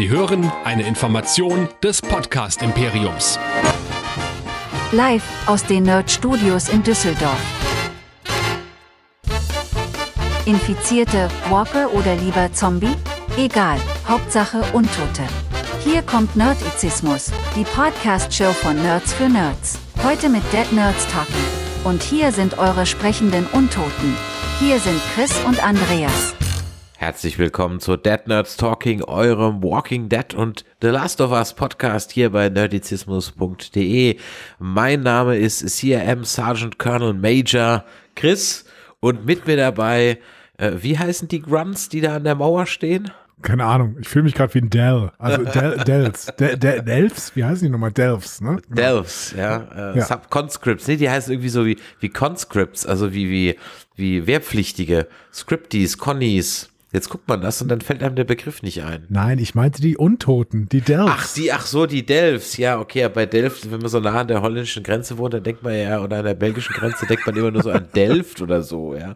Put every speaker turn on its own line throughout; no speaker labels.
Sie hören eine Information des Podcast Imperiums. Live aus den Nerd Studios in Düsseldorf.
Infizierte,
Walker oder lieber Zombie? Egal, Hauptsache Untote. Hier kommt Nerdizismus, die Podcast-Show von Nerds für Nerds. Heute mit Dead Nerds Talking. Und hier sind eure sprechenden Untoten. Hier sind Chris und Andreas.
Herzlich willkommen zu Dead Nerds Talking, eurem Walking Dead und The Last of Us Podcast hier bei nerdizismus.de. Mein Name ist CRM Sergeant Colonel Major Chris und mit mir dabei, äh, wie heißen die Grunts, die da an der Mauer stehen?
Keine Ahnung, ich fühle mich gerade wie ein Dell. Also Del Dells. De De Delfs, wie heißen die nochmal? Delfs, ne?
Delfs, ja. Äh, ja. Subconscripts, ne? Die heißen irgendwie so wie, wie Conscripts, also wie, wie, wie Wehrpflichtige. Scripties, Connies, Jetzt guckt man das und dann fällt einem der Begriff nicht ein.
Nein, ich meinte die Untoten, die Delfs.
Ach, die, ach so, die Delfs. Ja, okay, bei Delft, wenn man so nah an der holländischen Grenze wohnt, dann denkt man ja, oder an der belgischen Grenze, denkt man immer nur so an Delft oder so, ja.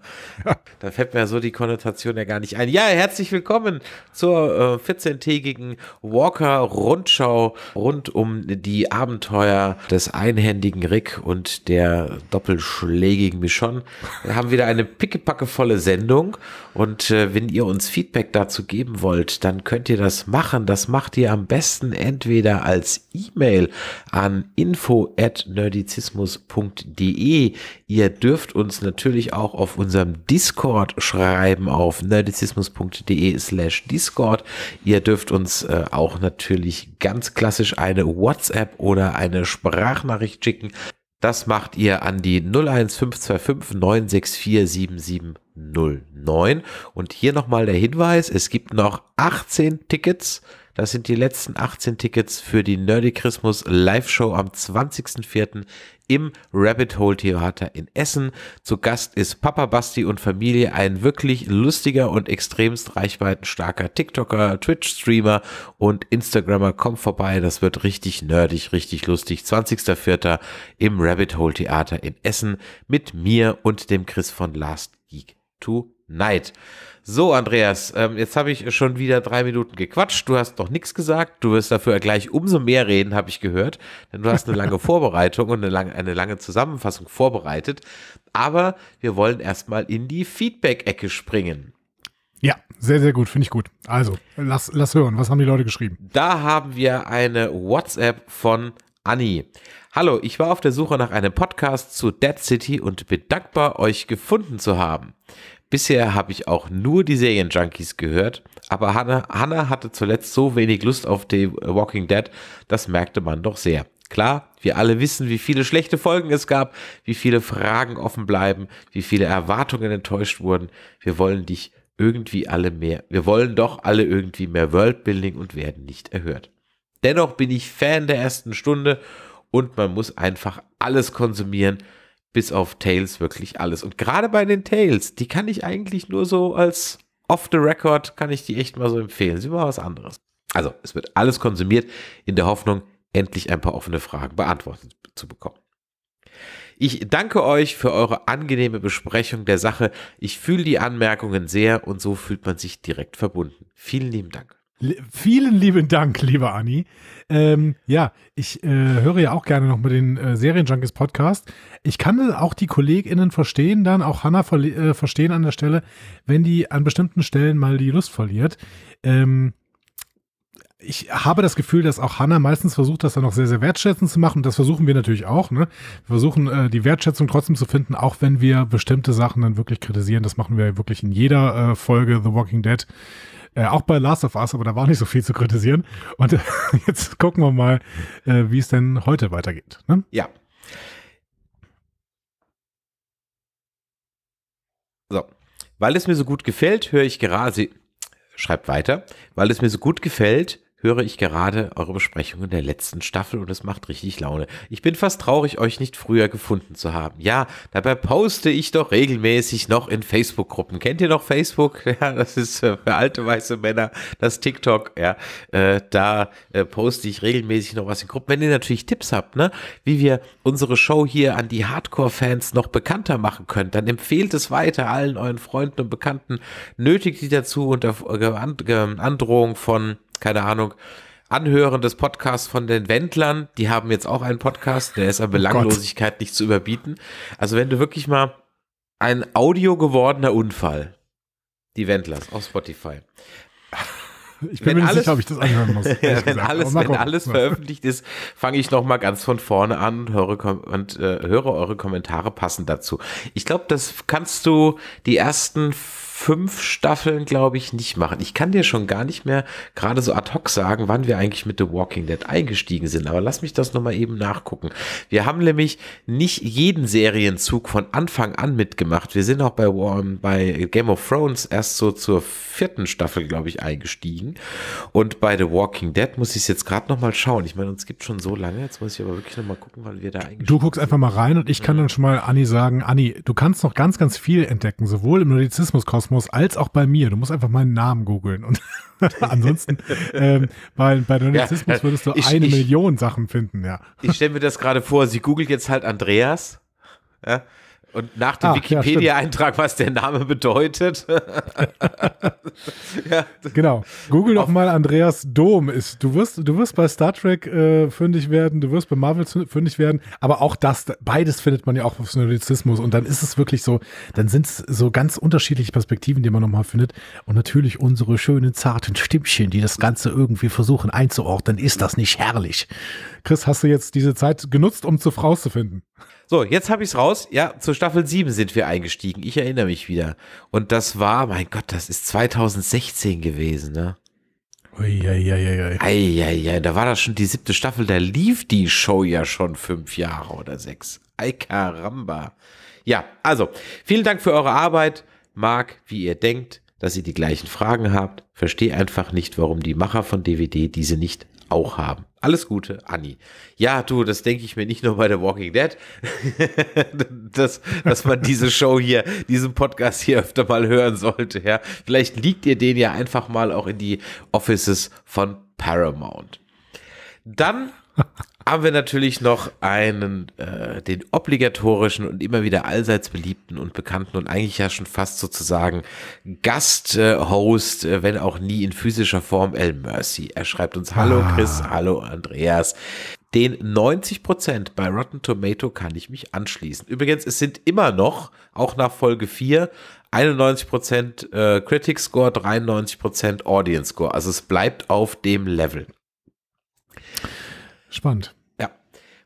Da fällt mir ja so die Konnotation ja gar nicht ein. Ja, herzlich willkommen zur äh, 14-tägigen Walker-Rundschau rund um die Abenteuer des einhändigen Rick und der doppelschlägigen Michonne. Wir haben wieder eine pickepackevolle Sendung und äh, wenn ihr ihr uns Feedback dazu geben wollt, dann könnt ihr das machen. Das macht ihr am besten entweder als E-Mail an info@nerdizismus.de. Ihr dürft uns natürlich auch auf unserem Discord schreiben auf nerdizismus.de/discord. Ihr dürft uns äh, auch natürlich ganz klassisch eine WhatsApp oder eine Sprachnachricht schicken. Das macht ihr an die 01525 964 7709. Und hier nochmal der Hinweis, es gibt noch 18 Tickets das sind die letzten 18 Tickets für die Nerdy Christmas Live-Show am 20.04. im Rabbit Hole Theater in Essen. Zu Gast ist Papa Basti und Familie, ein wirklich lustiger und extremst reichweitenstarker TikToker, Twitch-Streamer und Instagrammer. Kommt vorbei, das wird richtig nerdig, richtig lustig. 20.04. im Rabbit Hole Theater in Essen mit mir und dem Chris von Last Geek Tonight. So, Andreas, ähm, jetzt habe ich schon wieder drei Minuten gequatscht. Du hast noch nichts gesagt. Du wirst dafür gleich umso mehr reden, habe ich gehört. Denn du hast eine lange Vorbereitung und eine lange, eine lange Zusammenfassung vorbereitet. Aber wir wollen erstmal in die Feedback-Ecke springen.
Ja, sehr, sehr gut, finde ich gut. Also, lass, lass hören, was haben die Leute
geschrieben? Da haben wir eine WhatsApp von Anni. Hallo, ich war auf der Suche nach einem Podcast zu Dead City und bin dankbar, euch gefunden zu haben. Bisher habe ich auch nur die Serienjunkies gehört, aber Hannah, Hannah hatte zuletzt so wenig Lust auf The Walking Dead, das merkte man doch sehr. Klar, wir alle wissen, wie viele schlechte Folgen es gab, wie viele Fragen offen bleiben, wie viele Erwartungen enttäuscht wurden. Wir wollen dich irgendwie alle mehr, wir wollen doch alle irgendwie mehr Worldbuilding und werden nicht erhört. Dennoch bin ich Fan der ersten Stunde und man muss einfach alles konsumieren, bis auf Tails wirklich alles. Und gerade bei den Tails, die kann ich eigentlich nur so als off the record, kann ich die echt mal so empfehlen. Sie war was anderes. Also, es wird alles konsumiert in der Hoffnung, endlich ein paar offene Fragen beantwortet zu bekommen. Ich danke euch für eure angenehme Besprechung der Sache. Ich fühle die Anmerkungen sehr und so fühlt man sich direkt verbunden. Vielen lieben Dank
vielen lieben Dank, lieber Anni. Ähm, ja, ich äh, höre ja auch gerne nochmal den äh, Serienjunkies Podcast. Ich kann auch die KollegInnen verstehen, dann auch Hannah ver äh, verstehen an der Stelle, wenn die an bestimmten Stellen mal die Lust verliert. Ähm, ich habe das Gefühl, dass auch Hannah meistens versucht, das dann noch sehr, sehr wertschätzend zu machen. das versuchen wir natürlich auch. Ne? Wir versuchen, äh, die Wertschätzung trotzdem zu finden, auch wenn wir bestimmte Sachen dann wirklich kritisieren. Das machen wir wirklich in jeder äh, Folge The Walking Dead. Äh, auch bei Last of Us, aber da war nicht so viel zu kritisieren. Und äh, jetzt gucken wir mal, äh, wie es denn heute weitergeht. Ne?
Ja. So. Weil es mir so gut gefällt, höre ich gerade, sie schreibt weiter, weil es mir so gut gefällt, höre ich gerade eure Besprechungen der letzten Staffel und es macht richtig Laune. Ich bin fast traurig, euch nicht früher gefunden zu haben. Ja, dabei poste ich doch regelmäßig noch in Facebook-Gruppen. Kennt ihr noch Facebook? Ja, das ist äh, für alte weiße Männer, das TikTok. Ja, äh, da äh, poste ich regelmäßig noch was in Gruppen. Wenn ihr natürlich Tipps habt, ne, wie wir unsere Show hier an die Hardcore-Fans noch bekannter machen könnt, dann empfehlt es weiter allen euren Freunden und Bekannten, nötigt sie dazu unter Androhung von keine Ahnung, Anhören des Podcasts von den Wendlern. Die haben jetzt auch einen Podcast, der ist an oh Belanglosigkeit oh nicht zu überbieten. Also wenn du wirklich mal ein audio gewordener Unfall, die Wendlers auf Spotify.
Ich bin wenn mir nicht alles, sicher, ob ich das anhören muss. wenn alles, wenn alles veröffentlicht
ist, fange ich nochmal ganz von vorne an und höre, und, äh, höre eure Kommentare passend dazu. Ich glaube, das kannst du die ersten fünf Staffeln, glaube ich, nicht machen. Ich kann dir schon gar nicht mehr gerade so ad hoc sagen, wann wir eigentlich mit The Walking Dead eingestiegen sind. Aber lass mich das nochmal eben nachgucken. Wir haben nämlich nicht jeden Serienzug von Anfang an mitgemacht. Wir sind auch bei, um, bei Game of Thrones erst so zur vierten Staffel, glaube ich, eingestiegen. Und bei The Walking Dead muss ich es jetzt gerade nochmal schauen. Ich meine, uns gibt schon so lange. Jetzt muss ich aber wirklich nochmal gucken, wann wir da eingestiegen sind. Du
guckst einfach mal rein und ich kann dann schon mal Anni sagen, Anni, du kannst noch ganz, ganz viel entdecken, sowohl im Nerdizismus-Kosmos Kosmos als auch bei mir. Du musst einfach meinen Namen googeln. Und ansonsten, ähm, bei, bei Donizismus ja, äh, würdest du ich, eine ich, Million Sachen finden, ja.
Ich stelle mir das gerade vor, sie googelt jetzt halt Andreas. Ja, und nach dem ah, Wikipedia-Eintrag, was der Name bedeutet. ja.
Genau. Google doch mal Andreas Dom ist. Du wirst, du wirst bei Star Trek äh, fündig werden, du wirst bei Marvel fündig werden, aber auch das, beides findet man ja auch auf Synodizismus. Und dann ist es wirklich so, dann sind es so ganz unterschiedliche Perspektiven, die man nochmal findet. Und natürlich unsere schönen, zarten Stimmchen, die das Ganze irgendwie versuchen einzuordnen. Ist das nicht herrlich? Chris, hast du jetzt diese Zeit genutzt, um zu Frau zu finden?
So, jetzt habe ich es raus. Ja, zur Staffel 7 sind wir eingestiegen. Ich erinnere mich wieder. Und das war, mein Gott, das ist 2016 gewesen, ne?
Eieieiei.
Eieiei, da war das schon die siebte Staffel, da lief die Show ja schon fünf Jahre oder sechs. Ay, caramba. Ja, also, vielen Dank für eure Arbeit. Marc, wie ihr denkt, dass ihr die gleichen Fragen habt. Verstehe einfach nicht, warum die Macher von DVD diese nicht auch haben. Alles Gute, Anni. Ja, du, das denke ich mir nicht nur bei The Walking Dead, das, dass man diese Show hier, diesen Podcast hier öfter mal hören sollte. Ja, vielleicht liegt ihr den ja einfach mal auch in die Offices von Paramount. Dann haben wir natürlich noch einen, äh, den obligatorischen und immer wieder allseits beliebten und bekannten und eigentlich ja schon fast sozusagen Gasthost, äh, wenn auch nie in physischer Form, El Mercy. Er schreibt uns Hallo ah. Chris, ah. Hallo Andreas. Den 90% bei Rotten Tomato kann ich mich anschließen. Übrigens, es sind immer noch, auch nach Folge 4, 91% Prozent äh, Critic Score, 93% Audience Score. Also es bleibt auf dem Level. Spannend. Ja.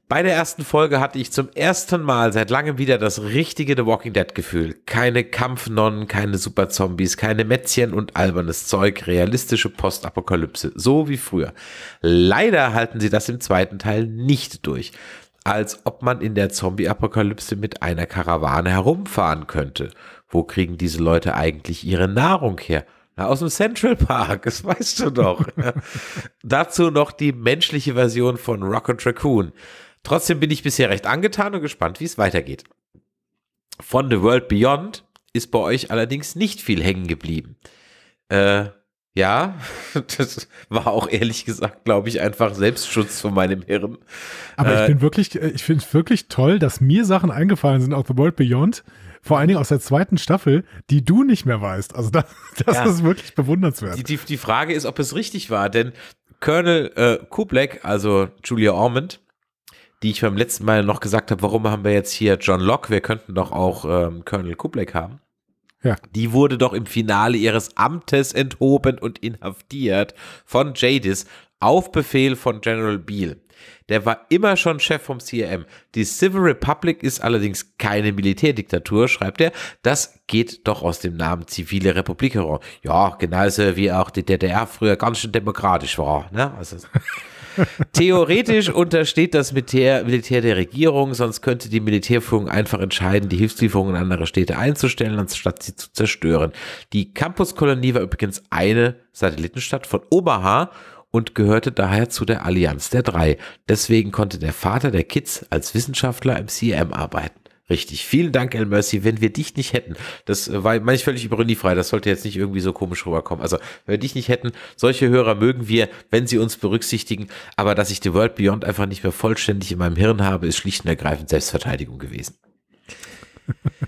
Bei der ersten Folge hatte ich zum ersten Mal seit langem wieder das richtige The Walking Dead Gefühl. Keine Kampfnonnen, keine Superzombies, keine Mätzchen und albernes Zeug, realistische Postapokalypse, so wie früher. Leider halten sie das im zweiten Teil nicht durch als ob man in der Zombie-Apokalypse mit einer Karawane herumfahren könnte. Wo kriegen diese Leute eigentlich ihre Nahrung her? aus dem Central Park, das weißt du doch. Dazu noch die menschliche Version von Rocket Raccoon. Trotzdem bin ich bisher recht angetan und gespannt, wie es weitergeht. Von The World Beyond ist bei euch allerdings nicht viel hängen geblieben. Äh, ja, das war auch ehrlich gesagt, glaube ich, einfach Selbstschutz von meinem Hirn. Aber äh, äh, ich bin
wirklich, ich finde es wirklich toll, dass mir Sachen eingefallen sind auf The World Beyond, vor allen Dingen aus der zweiten Staffel, die du nicht mehr weißt. Also da, das ja. ist wirklich bewundernswert. Die,
die, die, Frage ist, ob es richtig war, denn Colonel äh, Kublek, also Julia Ormond, die ich beim letzten Mal noch gesagt habe, warum haben wir jetzt hier John Locke? Wir könnten doch auch ähm, Colonel Kublek haben. Ja. Die wurde doch im Finale ihres Amtes enthoben und inhaftiert von Jadis auf Befehl von General Beale. Der war immer schon Chef vom CRM. Die Civil Republic ist allerdings keine Militärdiktatur, schreibt er. Das geht doch aus dem Namen Zivile Republik heraus. Ja, genauso wie auch die DDR früher ganz schön demokratisch war. Ne? Also, Theoretisch untersteht das Militär, Militär, der Regierung, sonst könnte die Militärführung einfach entscheiden, die Hilfslieferungen in andere Städte einzustellen, anstatt sie zu zerstören. Die Campuskolonie war übrigens eine Satellitenstadt von Omaha und gehörte daher zu der Allianz der Drei. Deswegen konnte der Vater der Kids als Wissenschaftler im CM arbeiten. Richtig. Vielen Dank, El Mercy. Wenn wir dich nicht hätten, das äh, war meine ich völlig ironiefrei, das sollte jetzt nicht irgendwie so komisch rüberkommen. Also, wenn wir dich nicht hätten, solche Hörer mögen wir, wenn sie uns berücksichtigen. Aber dass ich The World Beyond einfach nicht mehr vollständig in meinem Hirn habe, ist schlicht und ergreifend Selbstverteidigung gewesen.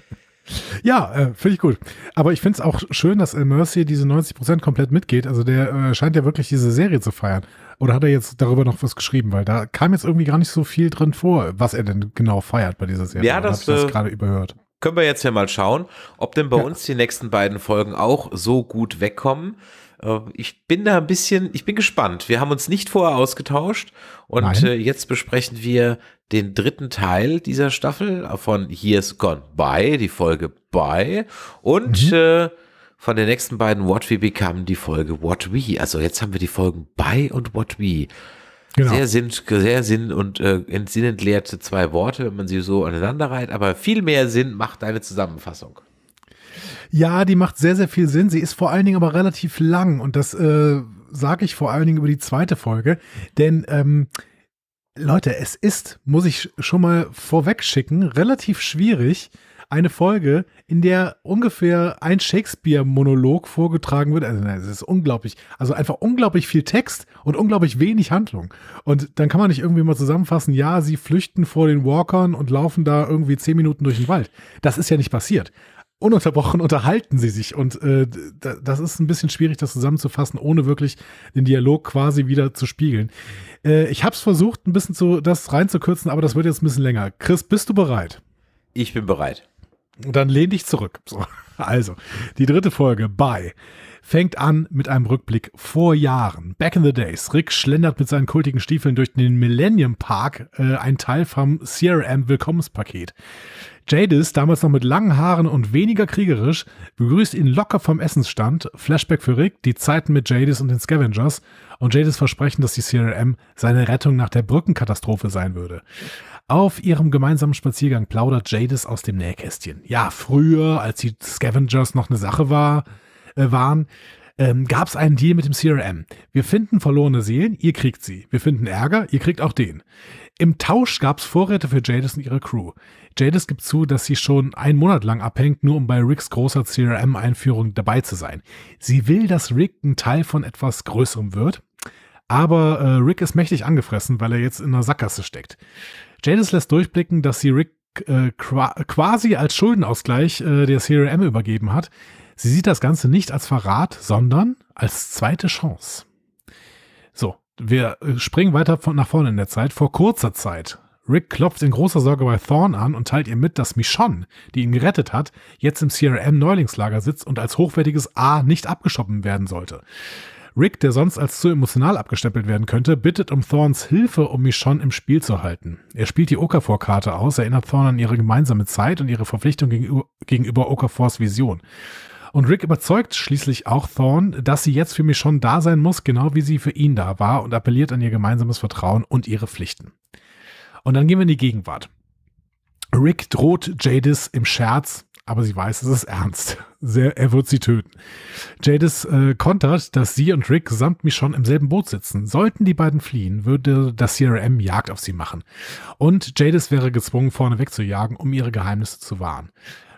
Ja, äh, finde ich gut. Aber ich finde es auch schön, dass äh, Mercy diese 90% komplett mitgeht. Also der äh, scheint ja wirklich diese Serie zu feiern. Oder hat er jetzt darüber noch was geschrieben? Weil da kam jetzt irgendwie gar nicht so viel drin vor, was er denn genau feiert bei dieser Serie. Ja, das, das äh, gerade überhört.
Können wir jetzt ja mal schauen, ob denn bei ja. uns die nächsten beiden Folgen auch so gut wegkommen. Äh, ich bin da ein bisschen, ich bin gespannt. Wir haben uns nicht vorher ausgetauscht und Nein. Äh, jetzt besprechen wir den dritten Teil dieser Staffel von Here's Gone By, die Folge By und mhm. Äh, von den nächsten beiden What We Become, die Folge What We. Also jetzt haben wir die Folgen By und What We. Genau. Sehr Sinn, sehr Sinn und äh, sinnentleerte zwei Worte, wenn man sie so aneinander reiht, aber viel mehr Sinn macht deine Zusammenfassung.
Ja, die macht sehr, sehr viel Sinn. Sie ist vor allen Dingen aber relativ lang und das äh, sage ich vor allen Dingen über die zweite Folge, denn ähm, Leute, es ist, muss ich schon mal vorweg schicken, relativ schwierig, eine Folge, in der ungefähr ein Shakespeare-Monolog vorgetragen wird. Also, es ist unglaublich. Also einfach unglaublich viel Text und unglaublich wenig Handlung. Und dann kann man nicht irgendwie mal zusammenfassen, ja, sie flüchten vor den Walkern und laufen da irgendwie zehn Minuten durch den Wald. Das ist ja nicht passiert ununterbrochen unterhalten sie sich. Und äh, das ist ein bisschen schwierig, das zusammenzufassen, ohne wirklich den Dialog quasi wieder zu spiegeln. Äh, ich habe es versucht, ein bisschen zu, das reinzukürzen, aber das wird jetzt ein bisschen länger. Chris, bist du bereit? Ich bin bereit. dann lehn dich zurück. So. Also, die dritte Folge Bye fängt an mit einem Rückblick vor Jahren. Back in the Days. Rick schlendert mit seinen kultigen Stiefeln durch den Millennium Park, äh, ein Teil vom CRM Willkommenspaket. Jadis, damals noch mit langen Haaren und weniger kriegerisch, begrüßt ihn locker vom Essensstand. Flashback für Rick, die Zeiten mit Jadis und den Scavengers und Jadis Versprechen, dass die CRM seine Rettung nach der Brückenkatastrophe sein würde. Auf ihrem gemeinsamen Spaziergang plaudert Jadis aus dem Nähkästchen. Ja, früher, als die Scavengers noch eine Sache war, äh, waren, ähm, gab es einen Deal mit dem CRM. Wir finden verlorene Seelen, ihr kriegt sie. Wir finden Ärger, ihr kriegt auch den. Im Tausch gab es Vorräte für Jadis und ihre Crew. Jadis gibt zu, dass sie schon einen Monat lang abhängt, nur um bei Ricks großer CRM-Einführung dabei zu sein. Sie will, dass Rick ein Teil von etwas Größerem wird, aber äh, Rick ist mächtig angefressen, weil er jetzt in einer Sackgasse steckt. Jadis lässt durchblicken, dass sie Rick äh, quasi als Schuldenausgleich äh, der CRM übergeben hat, Sie sieht das Ganze nicht als Verrat, sondern als zweite Chance. So, wir äh, springen weiter von nach vorne in der Zeit. Vor kurzer Zeit. Rick klopft in großer Sorge bei Thorn an und teilt ihr mit, dass Michonne, die ihn gerettet hat, jetzt im CRM-Neulingslager sitzt und als hochwertiges A nicht abgeschoben werden sollte. Rick, der sonst als zu emotional abgestempelt werden könnte, bittet um Thorns Hilfe, um Michonne im Spiel zu halten. Er spielt die Okafor-Karte aus, erinnert Thorn an ihre gemeinsame Zeit und ihre Verpflichtung gegenüber, gegenüber Okafors Vision. Und Rick überzeugt schließlich auch Thorn, dass sie jetzt für mich schon da sein muss, genau wie sie für ihn da war, und appelliert an ihr gemeinsames Vertrauen und ihre Pflichten. Und dann gehen wir in die Gegenwart. Rick droht Jadis im Scherz, aber sie weiß, es ist ernst. Sehr, er wird sie töten. Jadis äh, kontert, dass sie und Rick samt schon im selben Boot sitzen. Sollten die beiden fliehen, würde das CRM Jagd auf sie machen. Und Jadis wäre gezwungen, vorne wegzujagen, um ihre Geheimnisse zu wahren.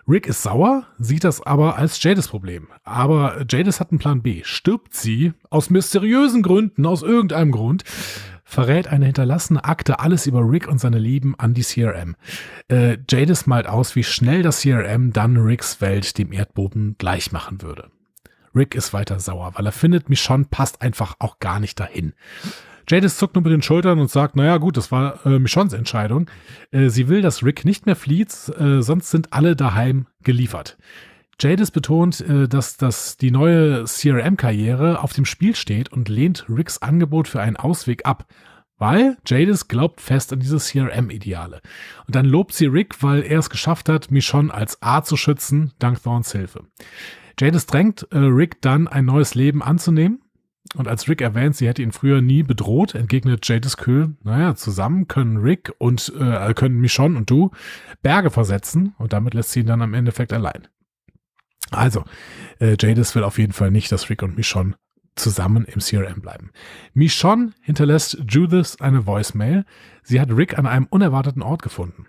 Rick ist sauer, sieht das aber als Jades Problem. Aber Jades hat einen Plan B. Stirbt sie aus mysteriösen Gründen, aus irgendeinem Grund, verrät eine hinterlassene Akte alles über Rick und seine Lieben an die CRM. Äh, Jadis malt aus, wie schnell das CRM dann Ricks Welt dem Erdboden gleich machen würde. Rick ist weiter sauer, weil er findet, Michonne passt einfach auch gar nicht dahin. Jadis zuckt nur mit den Schultern und sagt, naja gut, das war äh, Michons Entscheidung. Äh, sie will, dass Rick nicht mehr flieht, äh, sonst sind alle daheim geliefert. Jadis betont, äh, dass, dass die neue CRM-Karriere auf dem Spiel steht und lehnt Ricks Angebot für einen Ausweg ab, weil Jadis glaubt fest an diese CRM-Ideale. Und dann lobt sie Rick, weil er es geschafft hat, Michonne als A zu schützen, dank Thorns Hilfe. Jadis drängt äh, Rick dann, ein neues Leben anzunehmen und als Rick erwähnt, sie hätte ihn früher nie bedroht, entgegnet Jadis Kühl, naja, zusammen können Rick und äh, können Michonne und du Berge versetzen und damit lässt sie ihn dann am Endeffekt allein. Also, äh, Jadis will auf jeden Fall nicht, dass Rick und Michonne zusammen im CRM bleiben. Michonne hinterlässt Judith eine Voicemail. Sie hat Rick an einem unerwarteten Ort gefunden.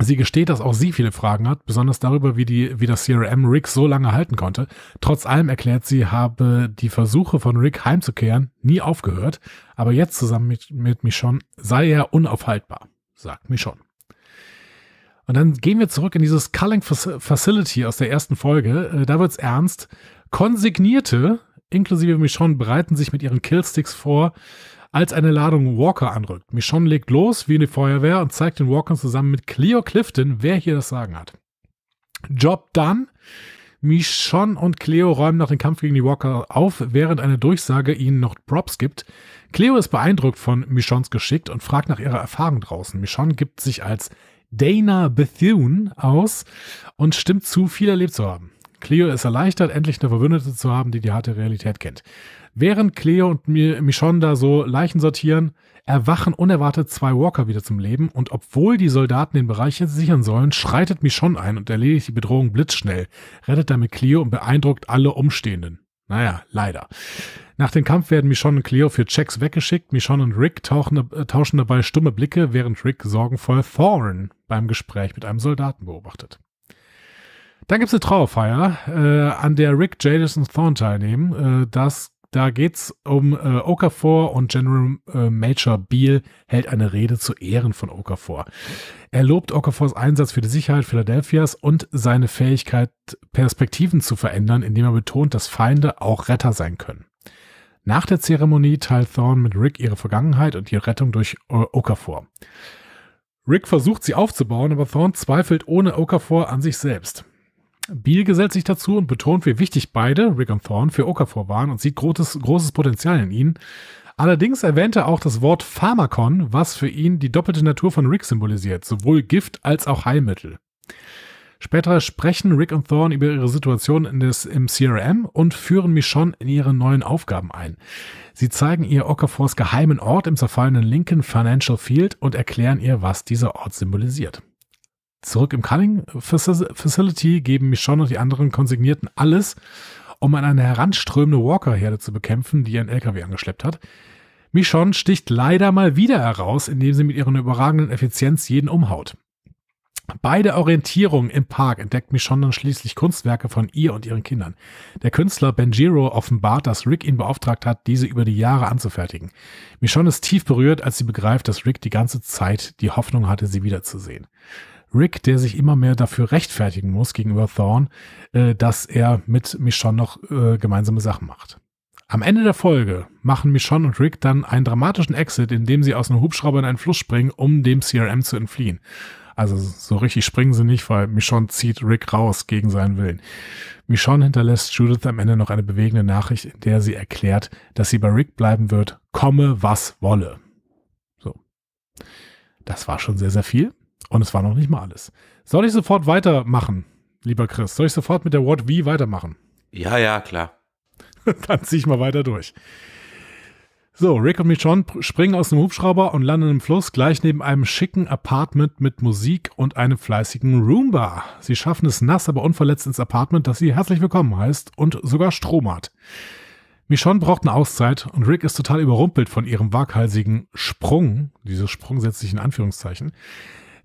Sie gesteht, dass auch sie viele Fragen hat, besonders darüber, wie, die, wie das CRM Rick so lange halten konnte. Trotz allem erklärt sie, habe die Versuche von Rick heimzukehren nie aufgehört, aber jetzt zusammen mit, mit Michonne sei er unaufhaltbar, sagt Michonne. Und dann gehen wir zurück in dieses Culling Facility aus der ersten Folge. Äh, da wird's ernst. Konsignierte, inklusive Michonne, bereiten sich mit ihren Killsticks vor, als eine Ladung Walker anrückt. Michonne legt los wie eine Feuerwehr und zeigt den Walkern zusammen mit Cleo Clifton, wer hier das Sagen hat. Job done. Michonne und Cleo räumen nach dem Kampf gegen die Walker auf, während eine Durchsage ihnen noch Props gibt. Cleo ist beeindruckt von Michons Geschick und fragt nach ihrer Erfahrung draußen. Michonne gibt sich als Dana Bethune aus und stimmt zu, viel erlebt zu haben. Cleo ist erleichtert, endlich eine Verbündete zu haben, die die harte Realität kennt. Während Cleo und Michonne da so Leichen sortieren, erwachen unerwartet zwei Walker wieder zum Leben und obwohl die Soldaten den Bereich jetzt sichern sollen, schreitet Michonne ein und erledigt die Bedrohung blitzschnell, rettet damit Cleo und beeindruckt alle Umstehenden. Naja, leider. Nach dem Kampf werden Michonne und Cleo für Checks weggeschickt. Michonne und Rick tauchen, äh, tauschen dabei stumme Blicke, während Rick sorgenvoll Thorn beim Gespräch mit einem Soldaten beobachtet. Dann gibt es eine Trauerfeier, äh, an der Rick, Jadis und Thorn teilnehmen. Äh, das da geht's um äh, Okafor und General äh, Major Beale hält eine Rede zu Ehren von Okafor. Er lobt Okafors Einsatz für die Sicherheit Philadelphias und seine Fähigkeit, Perspektiven zu verändern, indem er betont, dass Feinde auch Retter sein können. Nach der Zeremonie teilt Thorn mit Rick ihre Vergangenheit und ihre Rettung durch äh, Okafor. Rick versucht sie aufzubauen, aber Thorn zweifelt ohne Okafor an sich selbst. Biel gesellt sich dazu und betont, wie wichtig beide, Rick und Thorn, für Okafor waren und sieht großes, großes Potenzial in ihnen. Allerdings erwähnt er auch das Wort Pharmakon, was für ihn die doppelte Natur von Rick symbolisiert, sowohl Gift als auch Heilmittel. Später sprechen Rick und Thorn über ihre Situation in des, im CRM und führen Michonne in ihre neuen Aufgaben ein. Sie zeigen ihr Okafors geheimen Ort im zerfallenen Lincoln Financial Field und erklären ihr, was dieser Ort symbolisiert. Zurück im Cunning Facility geben Michonne und die anderen Konsignierten alles, um an eine heranströmende Walker-Herde zu bekämpfen, die ihren LKW angeschleppt hat. Michonne sticht leider mal wieder heraus, indem sie mit ihrer überragenden Effizienz jeden umhaut. Bei der Orientierung im Park entdeckt Michonne dann schließlich Kunstwerke von ihr und ihren Kindern. Der Künstler Benjiro offenbart, dass Rick ihn beauftragt hat, diese über die Jahre anzufertigen. Michonne ist tief berührt, als sie begreift, dass Rick die ganze Zeit die Hoffnung hatte, sie wiederzusehen. Rick, der sich immer mehr dafür rechtfertigen muss gegenüber Thorn, äh, dass er mit Michonne noch äh, gemeinsame Sachen macht. Am Ende der Folge machen Michonne und Rick dann einen dramatischen Exit, indem sie aus einem Hubschrauber in einen Fluss springen, um dem CRM zu entfliehen. Also so richtig springen sie nicht, weil Michonne zieht Rick raus gegen seinen Willen. Michonne hinterlässt Judith am Ende noch eine bewegende Nachricht, in der sie erklärt, dass sie bei Rick bleiben wird, komme was wolle. So. Das war schon sehr, sehr viel. Und es war noch nicht mal alles. Soll ich sofort weitermachen, lieber Chris? Soll ich sofort mit der What Wie weitermachen?
Ja, ja, klar.
Dann ziehe ich mal weiter durch. So, Rick und Michonne springen aus dem Hubschrauber und landen im Fluss gleich neben einem schicken Apartment mit Musik und einem fleißigen Roomba. Sie schaffen es nass, aber unverletzt ins Apartment, das sie herzlich willkommen heißt und sogar Strom hat. Michonne braucht eine Auszeit und Rick ist total überrumpelt von ihrem waghalsigen Sprung. Dieses Sprung setzt sich in Anführungszeichen.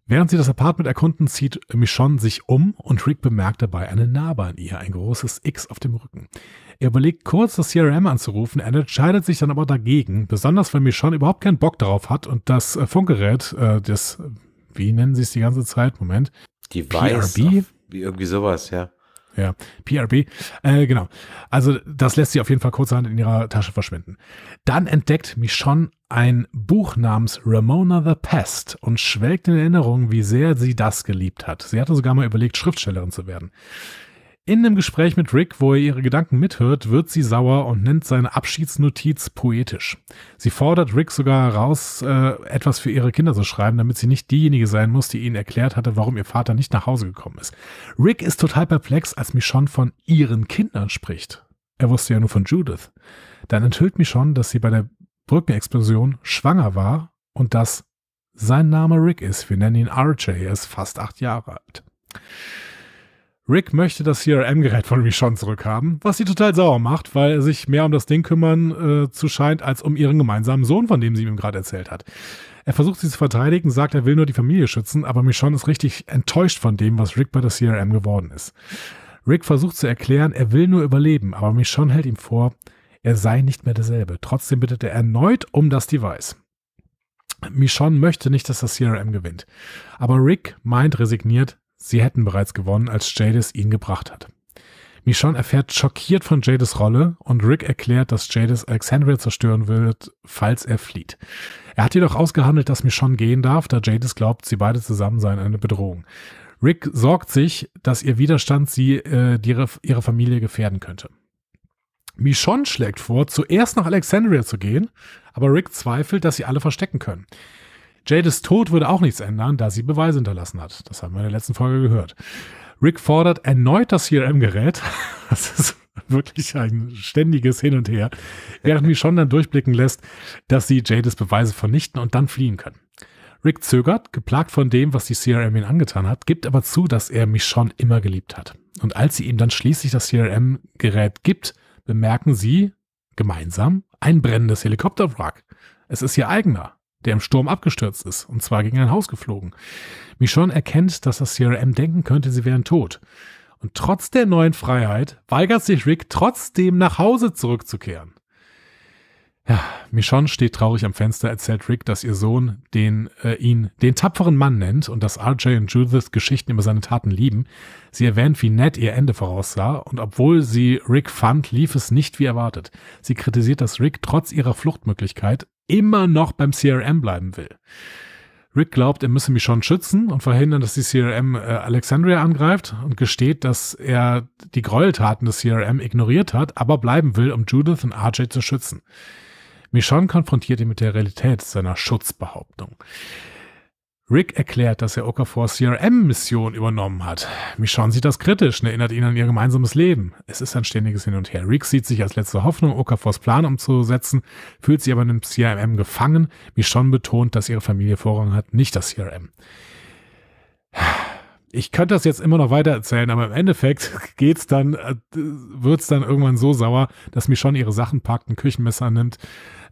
Während sie das Apartment erkunden, zieht Michonne sich um und Rick bemerkt dabei eine Narbe an ihr, ein großes X auf dem Rücken. Er überlegt kurz, das CRM anzurufen, er entscheidet sich dann aber dagegen, besonders weil Michonne überhaupt keinen Bock darauf hat und das äh, Funkgerät, äh, das, wie nennen sie es die ganze Zeit? Moment. Device. PRB?
Irgendwie sowas, ja.
Ja, PRB. Äh, genau. Also das lässt sie auf jeden Fall kurzerhand in ihrer Tasche verschwinden. Dann entdeckt Michonne ein Buch namens Ramona the Pest und schwelgt in Erinnerung, wie sehr sie das geliebt hat. Sie hatte sogar mal überlegt, Schriftstellerin zu werden. In einem Gespräch mit Rick, wo er ihre Gedanken mithört, wird sie sauer und nennt seine Abschiedsnotiz poetisch. Sie fordert Rick sogar heraus, äh, etwas für ihre Kinder zu schreiben, damit sie nicht diejenige sein muss, die ihnen erklärt hatte, warum ihr Vater nicht nach Hause gekommen ist. Rick ist total perplex, als Michonne von ihren Kindern spricht. Er wusste ja nur von Judith. Dann enthüllt Michonne, dass sie bei der Brückenexplosion schwanger war und dass sein Name Rick ist. Wir nennen ihn RJ. Er ist fast acht Jahre alt. Rick möchte das CRM-Gerät von Michonne zurückhaben, was sie total sauer macht, weil er sich mehr um das Ding kümmern äh, zu scheint, als um ihren gemeinsamen Sohn, von dem sie ihm gerade erzählt hat. Er versucht sie zu verteidigen, sagt, er will nur die Familie schützen, aber Michonne ist richtig enttäuscht von dem, was Rick bei der CRM geworden ist. Rick versucht zu erklären, er will nur überleben, aber Michonne hält ihm vor, er sei nicht mehr derselbe. Trotzdem bittet er erneut um das Device. Michonne möchte nicht, dass das CRM gewinnt. Aber Rick meint resigniert, sie hätten bereits gewonnen, als Jadis ihn gebracht hat. Michonne erfährt schockiert von Jadis Rolle und Rick erklärt, dass Jadis Alexandria zerstören wird, falls er flieht. Er hat jedoch ausgehandelt, dass Michonne gehen darf, da Jadis glaubt, sie beide zusammen seien eine Bedrohung. Rick sorgt sich, dass ihr Widerstand sie, äh, ihre, ihre Familie gefährden könnte. Michonne schlägt vor, zuerst nach Alexandria zu gehen, aber Rick zweifelt, dass sie alle verstecken können. Jades Tod würde auch nichts ändern, da sie Beweise hinterlassen hat. Das haben wir in der letzten Folge gehört. Rick fordert erneut das CRM-Gerät. Das ist wirklich ein ständiges Hin und Her, während schon dann durchblicken lässt, dass sie Jades Beweise vernichten und dann fliehen können. Rick zögert, geplagt von dem, was die CRM ihn angetan hat, gibt aber zu, dass er Michonne immer geliebt hat. Und als sie ihm dann schließlich das CRM-Gerät gibt, bemerken sie gemeinsam ein brennendes Helikopterwrack. Es ist ihr eigener der im Sturm abgestürzt ist, und zwar gegen ein Haus geflogen. Michonne erkennt, dass das Sierra denken könnte, sie wären tot. Und trotz der neuen Freiheit weigert sich Rick trotzdem nach Hause zurückzukehren. Ja, Michonne steht traurig am Fenster, erzählt Rick, dass ihr Sohn den, äh, ihn den tapferen Mann nennt und dass RJ und Judith Geschichten über seine Taten lieben. Sie erwähnt, wie nett ihr Ende voraussah und obwohl sie Rick fand, lief es nicht wie erwartet. Sie kritisiert, dass Rick trotz ihrer Fluchtmöglichkeit immer noch beim CRM bleiben will. Rick glaubt, er müsse Michonne schützen und verhindern, dass die CRM äh, Alexandria angreift und gesteht, dass er die Gräueltaten des CRM ignoriert hat, aber bleiben will, um Judith und RJ zu schützen. Michonne konfrontiert ihn mit der Realität seiner Schutzbehauptung. Rick erklärt, dass er Okafors CRM-Mission übernommen hat. Michonne sieht das kritisch und erinnert ihn an ihr gemeinsames Leben. Es ist ein ständiges Hin und Her. Rick sieht sich als letzte Hoffnung, Okafors Plan umzusetzen, fühlt sich aber in dem CRM gefangen. Michonne betont, dass ihre Familie Vorrang hat, nicht das CRM. Ich könnte das jetzt immer noch weiter erzählen, aber im Endeffekt geht's dann, äh, wird's dann irgendwann so sauer, dass Michonne ihre Sachen packt, ein Küchenmesser nimmt,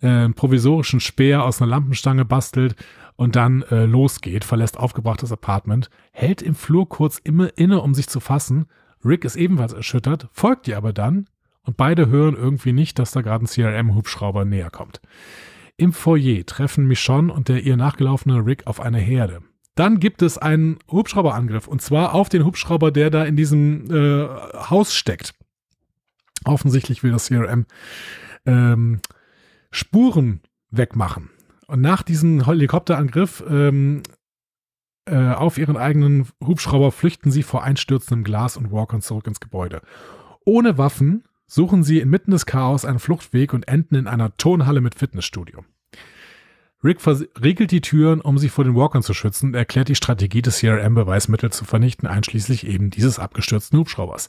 äh, einen provisorischen Speer aus einer Lampenstange bastelt und dann äh, losgeht, verlässt aufgebrachtes Apartment, hält im Flur kurz immer inne, um sich zu fassen. Rick ist ebenfalls erschüttert, folgt ihr aber dann und beide hören irgendwie nicht, dass da gerade ein CRM-Hubschrauber näher kommt. Im Foyer treffen Michonne und der ihr nachgelaufene Rick auf eine Herde. Dann gibt es einen Hubschrauberangriff und zwar auf den Hubschrauber, der da in diesem äh, Haus steckt. Offensichtlich will das CRM ähm, Spuren wegmachen. Und nach diesem Helikopterangriff ähm, äh, auf ihren eigenen Hubschrauber flüchten sie vor einstürzendem Glas und Walkern zurück ins Gebäude. Ohne Waffen suchen sie inmitten des Chaos einen Fluchtweg und enden in einer Turnhalle mit Fitnessstudio. Rick riegelt die Türen, um sie vor den Walkern zu schützen und erklärt die Strategie des CRM-Beweismittel zu vernichten, einschließlich eben dieses abgestürzten Hubschraubers.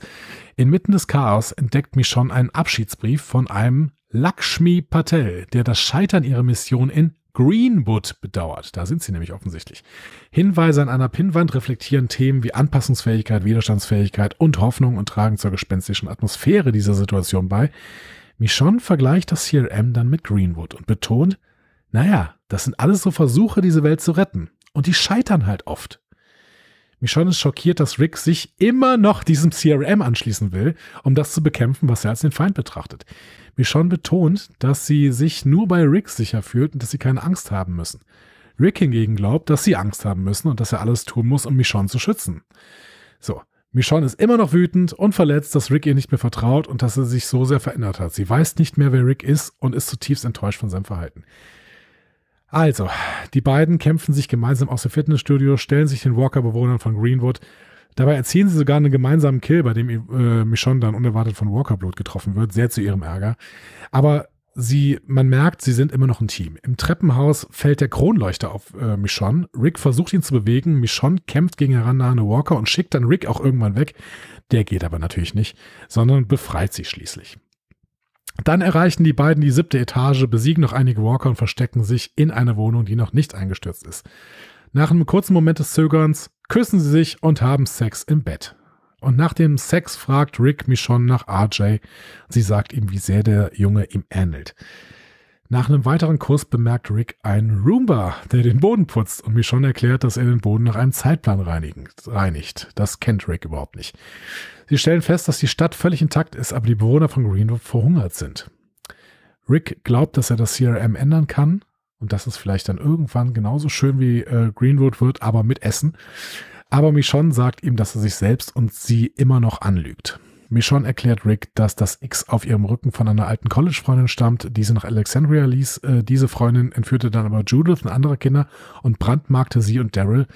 Inmitten des Chaos entdeckt Michonne einen Abschiedsbrief von einem Lakshmi Patel, der das Scheitern ihrer Mission in Greenwood bedauert. Da sind sie nämlich offensichtlich. Hinweise an einer Pinnwand reflektieren Themen wie Anpassungsfähigkeit, Widerstandsfähigkeit und Hoffnung und tragen zur gespenstischen Atmosphäre dieser Situation bei. Michonne vergleicht das CRM dann mit Greenwood und betont, naja, das sind alles so Versuche, diese Welt zu retten. Und die scheitern halt oft. Michonne ist schockiert, dass Rick sich immer noch diesem CRM anschließen will, um das zu bekämpfen, was er als den Feind betrachtet. Michonne betont, dass sie sich nur bei Rick sicher fühlt und dass sie keine Angst haben müssen. Rick hingegen glaubt, dass sie Angst haben müssen und dass er alles tun muss, um Michonne zu schützen. So, Michonne ist immer noch wütend und verletzt, dass Rick ihr nicht mehr vertraut und dass er sich so sehr verändert hat. Sie weiß nicht mehr, wer Rick ist und ist zutiefst enttäuscht von seinem Verhalten. Also, die beiden kämpfen sich gemeinsam aus dem Fitnessstudio, stellen sich den Walker-Bewohnern von Greenwood Dabei erzielen sie sogar einen gemeinsamen Kill, bei dem äh, Michonne dann unerwartet von Walker Walkerblut getroffen wird, sehr zu ihrem Ärger. Aber sie, man merkt, sie sind immer noch ein Team. Im Treppenhaus fällt der Kronleuchter auf äh, Michonne. Rick versucht ihn zu bewegen. Michonne kämpft gegen herannahende Walker und schickt dann Rick auch irgendwann weg. Der geht aber natürlich nicht, sondern befreit sie schließlich. Dann erreichen die beiden die siebte Etage, besiegen noch einige Walker und verstecken sich in einer Wohnung, die noch nicht eingestürzt ist. Nach einem kurzen Moment des Zögerns küssen sie sich und haben Sex im Bett. Und nach dem Sex fragt Rick Michonne nach RJ. Sie sagt ihm, wie sehr der Junge ihm ähnelt. Nach einem weiteren Kuss bemerkt Rick einen Roomba, der den Boden putzt und Michonne erklärt, dass er den Boden nach einem Zeitplan reinigt. Das kennt Rick überhaupt nicht. Sie stellen fest, dass die Stadt völlig intakt ist, aber die Bewohner von Greenwood verhungert sind. Rick glaubt, dass er das CRM ändern kann, und das ist vielleicht dann irgendwann genauso schön wie äh, Greenwood wird, aber mit Essen. Aber Michonne sagt ihm, dass er sich selbst und sie immer noch anlügt. Michonne erklärt Rick, dass das X auf ihrem Rücken von einer alten College-Freundin stammt, die sie nach Alexandria ließ. Äh, diese Freundin entführte dann aber Judith und andere Kinder und brandmarkte sie und Daryl.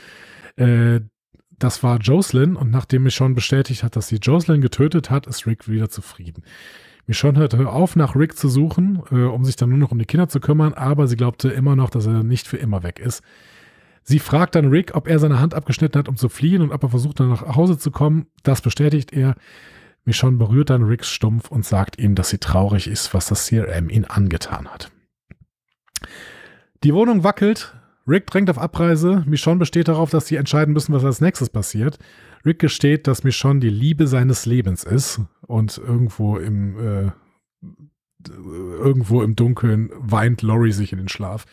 Äh, das war Jocelyn und nachdem Michonne bestätigt hat, dass sie Jocelyn getötet hat, ist Rick wieder zufrieden. Michonne hörte auf, nach Rick zu suchen, äh, um sich dann nur noch um die Kinder zu kümmern, aber sie glaubte immer noch, dass er nicht für immer weg ist. Sie fragt dann Rick, ob er seine Hand abgeschnitten hat, um zu fliehen und ob er versucht, dann nach Hause zu kommen. Das bestätigt er. Michonne berührt dann Ricks Stumpf und sagt ihm, dass sie traurig ist, was das CRM ihn angetan hat. Die Wohnung wackelt. Rick drängt auf Abreise. Michonne besteht darauf, dass sie entscheiden müssen, was als nächstes passiert. Rick gesteht, dass Michonne die Liebe seines Lebens ist und irgendwo im äh, irgendwo im Dunkeln weint Lori sich in den Schlaf.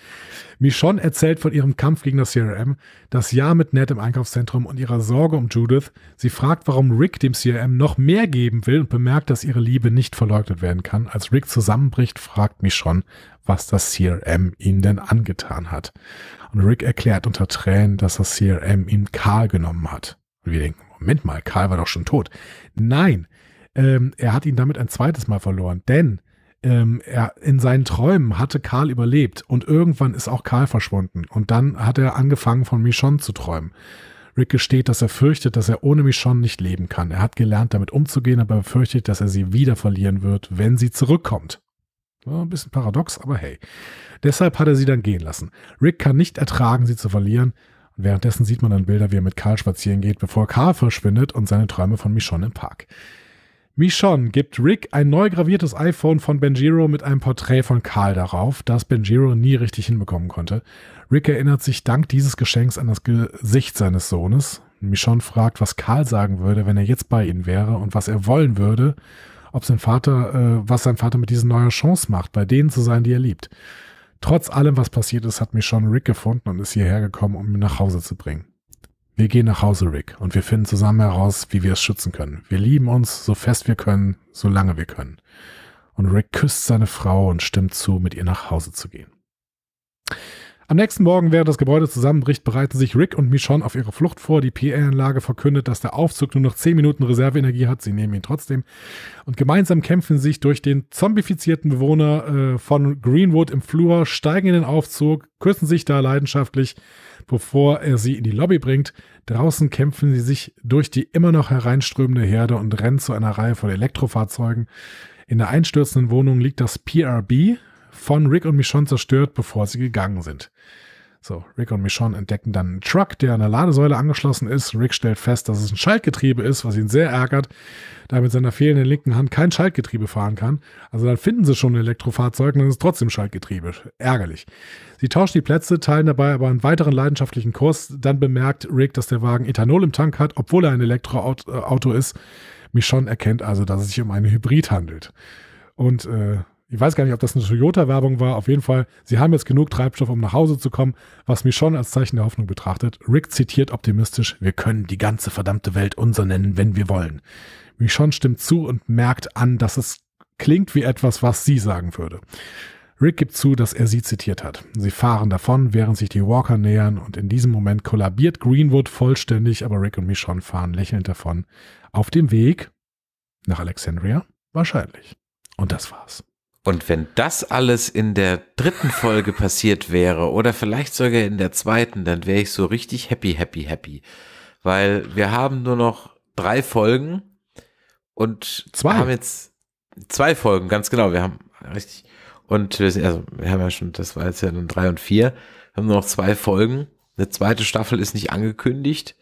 Michonne erzählt von ihrem Kampf gegen das CRM, das Jahr mit Ned im Einkaufszentrum und ihrer Sorge um Judith. Sie fragt, warum Rick dem CRM noch mehr geben will und bemerkt, dass ihre Liebe nicht verleugnet werden kann. Als Rick zusammenbricht, fragt Michonne, was das CRM ihm denn angetan hat. Und Rick erklärt unter Tränen, dass das CRM ihn kahl genommen hat. Und wir denken, Moment mal, Karl war doch schon tot. Nein, ähm, er hat ihn damit ein zweites Mal verloren, denn ähm, er, in seinen Träumen hatte Karl überlebt und irgendwann ist auch Karl verschwunden. Und dann hat er angefangen, von Michonne zu träumen. Rick gesteht, dass er fürchtet, dass er ohne Michonne nicht leben kann. Er hat gelernt, damit umzugehen, aber er fürchtet, dass er sie wieder verlieren wird, wenn sie zurückkommt. Ja, ein bisschen paradox, aber hey. Deshalb hat er sie dann gehen lassen. Rick kann nicht ertragen, sie zu verlieren. Und währenddessen sieht man dann Bilder, wie er mit Karl spazieren geht, bevor Karl verschwindet und seine Träume von Michonne im Park. Michonne gibt Rick ein neu graviertes iPhone von Benjiro mit einem Porträt von Karl darauf, das Benjiro nie richtig hinbekommen konnte. Rick erinnert sich dank dieses Geschenks an das Gesicht seines Sohnes. Michonne fragt, was Karl sagen würde, wenn er jetzt bei ihnen wäre und was er wollen würde, ob sein Vater, äh, was sein Vater mit diesen neuen Chance macht, bei denen zu sein, die er liebt. Trotz allem, was passiert ist, hat mich schon Rick gefunden und ist hierher gekommen, um ihn nach Hause zu bringen. Wir gehen nach Hause, Rick, und wir finden zusammen heraus, wie wir es schützen können. Wir lieben uns so fest wir können, so lange wir können. Und Rick küsst seine Frau und stimmt zu, mit ihr nach Hause zu gehen. Am nächsten Morgen, während das Gebäude zusammenbricht, bereiten sich Rick und Michonne auf ihre Flucht vor. Die pr anlage verkündet, dass der Aufzug nur noch 10 Minuten Reserveenergie hat. Sie nehmen ihn trotzdem. Und gemeinsam kämpfen sich durch den zombifizierten Bewohner äh, von Greenwood im Flur, steigen in den Aufzug, küssen sich da leidenschaftlich, bevor er sie in die Lobby bringt. Draußen kämpfen sie sich durch die immer noch hereinströmende Herde und rennen zu einer Reihe von Elektrofahrzeugen. In der einstürzenden Wohnung liegt das PRB, von Rick und Michonne zerstört, bevor sie gegangen sind. So, Rick und Michonne entdecken dann einen Truck, der an der Ladesäule angeschlossen ist. Rick stellt fest, dass es ein Schaltgetriebe ist, was ihn sehr ärgert, da er mit seiner fehlenden linken Hand kein Schaltgetriebe fahren kann. Also dann finden sie schon ein Elektrofahrzeug und dann ist es trotzdem Schaltgetriebe. Ärgerlich. Sie tauschen die Plätze, teilen dabei aber einen weiteren leidenschaftlichen Kurs. Dann bemerkt Rick, dass der Wagen Ethanol im Tank hat, obwohl er ein Elektroauto äh, ist. Michonne erkennt also, dass es sich um einen Hybrid handelt. Und äh, ich weiß gar nicht, ob das eine Toyota-Werbung war. Auf jeden Fall, sie haben jetzt genug Treibstoff, um nach Hause zu kommen, was mich schon als Zeichen der Hoffnung betrachtet. Rick zitiert optimistisch, wir können die ganze verdammte Welt unser nennen, wenn wir wollen. Michonne stimmt zu und merkt an, dass es klingt wie etwas, was sie sagen würde. Rick gibt zu, dass er sie zitiert hat. Sie fahren davon, während sich die Walker nähern und in diesem Moment kollabiert Greenwood vollständig, aber Rick und Michonne fahren lächelnd davon. Auf dem Weg nach Alexandria? Wahrscheinlich.
Und das war's. Und wenn das alles in der dritten Folge passiert wäre oder vielleicht sogar in der zweiten, dann wäre ich so richtig happy, happy, happy. Weil wir haben nur noch drei Folgen und zwei. haben jetzt zwei Folgen, ganz genau. Wir haben richtig. Und wir sind, also wir haben ja schon, das war jetzt ja nun drei und vier. haben nur noch zwei Folgen. Eine zweite Staffel ist nicht angekündigt.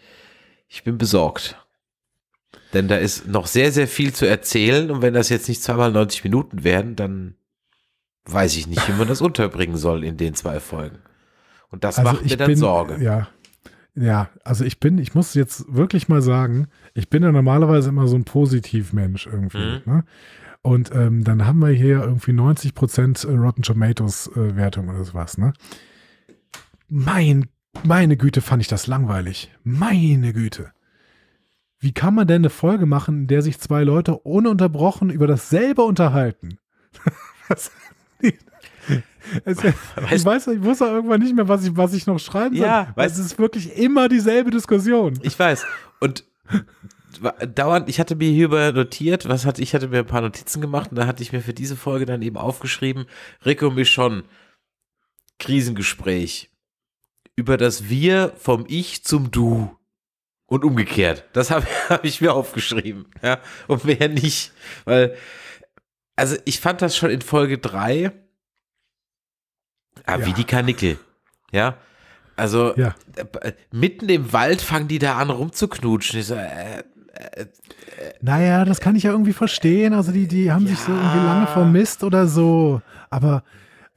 Ich bin besorgt. Denn da ist noch sehr, sehr viel zu erzählen und wenn das jetzt nicht zweimal 90 Minuten werden, dann weiß ich nicht, wie man das unterbringen soll in den zwei Folgen. Und das also macht mir dann bin, Sorge. Ja.
Ja, also ich bin, ich muss jetzt wirklich mal sagen, ich bin ja normalerweise immer so ein Positivmensch irgendwie. Mhm. Ne? Und ähm, dann haben wir hier irgendwie 90% Prozent äh, Rotten Tomatoes äh, Wertung oder sowas, ne? Mein, meine Güte, fand ich das langweilig. Meine Güte. Wie kann man denn eine Folge machen, in der sich zwei Leute ununterbrochen über dasselbe unterhalten? es, weißt, ich weiß, ich wusste irgendwann nicht mehr, was ich, was ich noch schreiben soll. Ja, weißt,
es ist wirklich immer dieselbe Diskussion. Ich weiß. Und dauernd, ich hatte mir hierüber notiert, was hatte ich hatte mir ein paar Notizen gemacht und da hatte ich mir für diese Folge dann eben aufgeschrieben, Rico Michon, Krisengespräch über das Wir vom Ich zum Du und umgekehrt. Das habe hab ich mir aufgeschrieben. Ja, und mehr nicht. Weil, also ich fand das schon in Folge 3 ah, ja. wie die Kanickel. Ja. Also ja. mitten im Wald fangen die da an rumzuknutschen. Ich so, äh, äh, äh.
naja, das kann ich ja irgendwie verstehen. Also die, die haben ja. sich so irgendwie lange vermisst oder so. Aber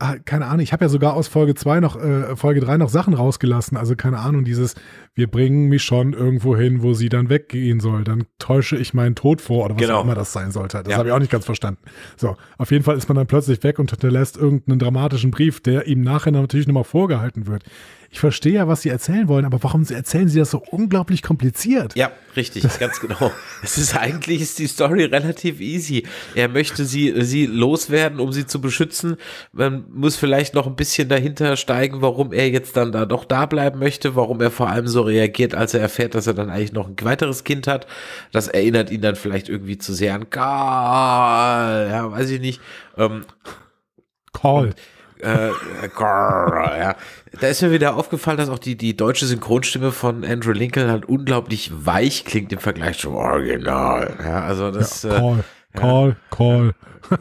Ah, keine Ahnung, ich habe ja sogar aus Folge 2 noch, äh, Folge 3 noch Sachen rausgelassen. Also keine Ahnung, dieses, wir bringen mich schon irgendwo hin, wo sie dann weggehen soll. Dann täusche ich meinen Tod vor oder was genau. auch immer das sein sollte. Das ja. habe ich auch nicht ganz verstanden. So, auf jeden Fall ist man dann plötzlich weg und hinterlässt irgendeinen dramatischen Brief, der ihm nachher natürlich nochmal vorgehalten wird ich verstehe ja, was sie erzählen wollen, aber warum erzählen sie das so unglaublich kompliziert?
Ja, richtig, ganz genau. Es ist eigentlich ist die Story relativ easy. Er möchte sie, sie loswerden, um sie zu beschützen. Man muss vielleicht noch ein bisschen dahinter steigen, warum er jetzt dann da doch da bleiben möchte, warum er vor allem so reagiert, als er erfährt, dass er dann eigentlich noch ein weiteres Kind hat. Das erinnert ihn dann vielleicht irgendwie zu sehr an Karl, ja, weiß ich nicht. Ähm, Call. Und äh, äh, ja. Da ist mir wieder aufgefallen, dass auch die, die deutsche Synchronstimme von Andrew Lincoln halt unglaublich weich klingt im Vergleich zum Original. Ja, also das. Ja,
call, äh, call, ja. call.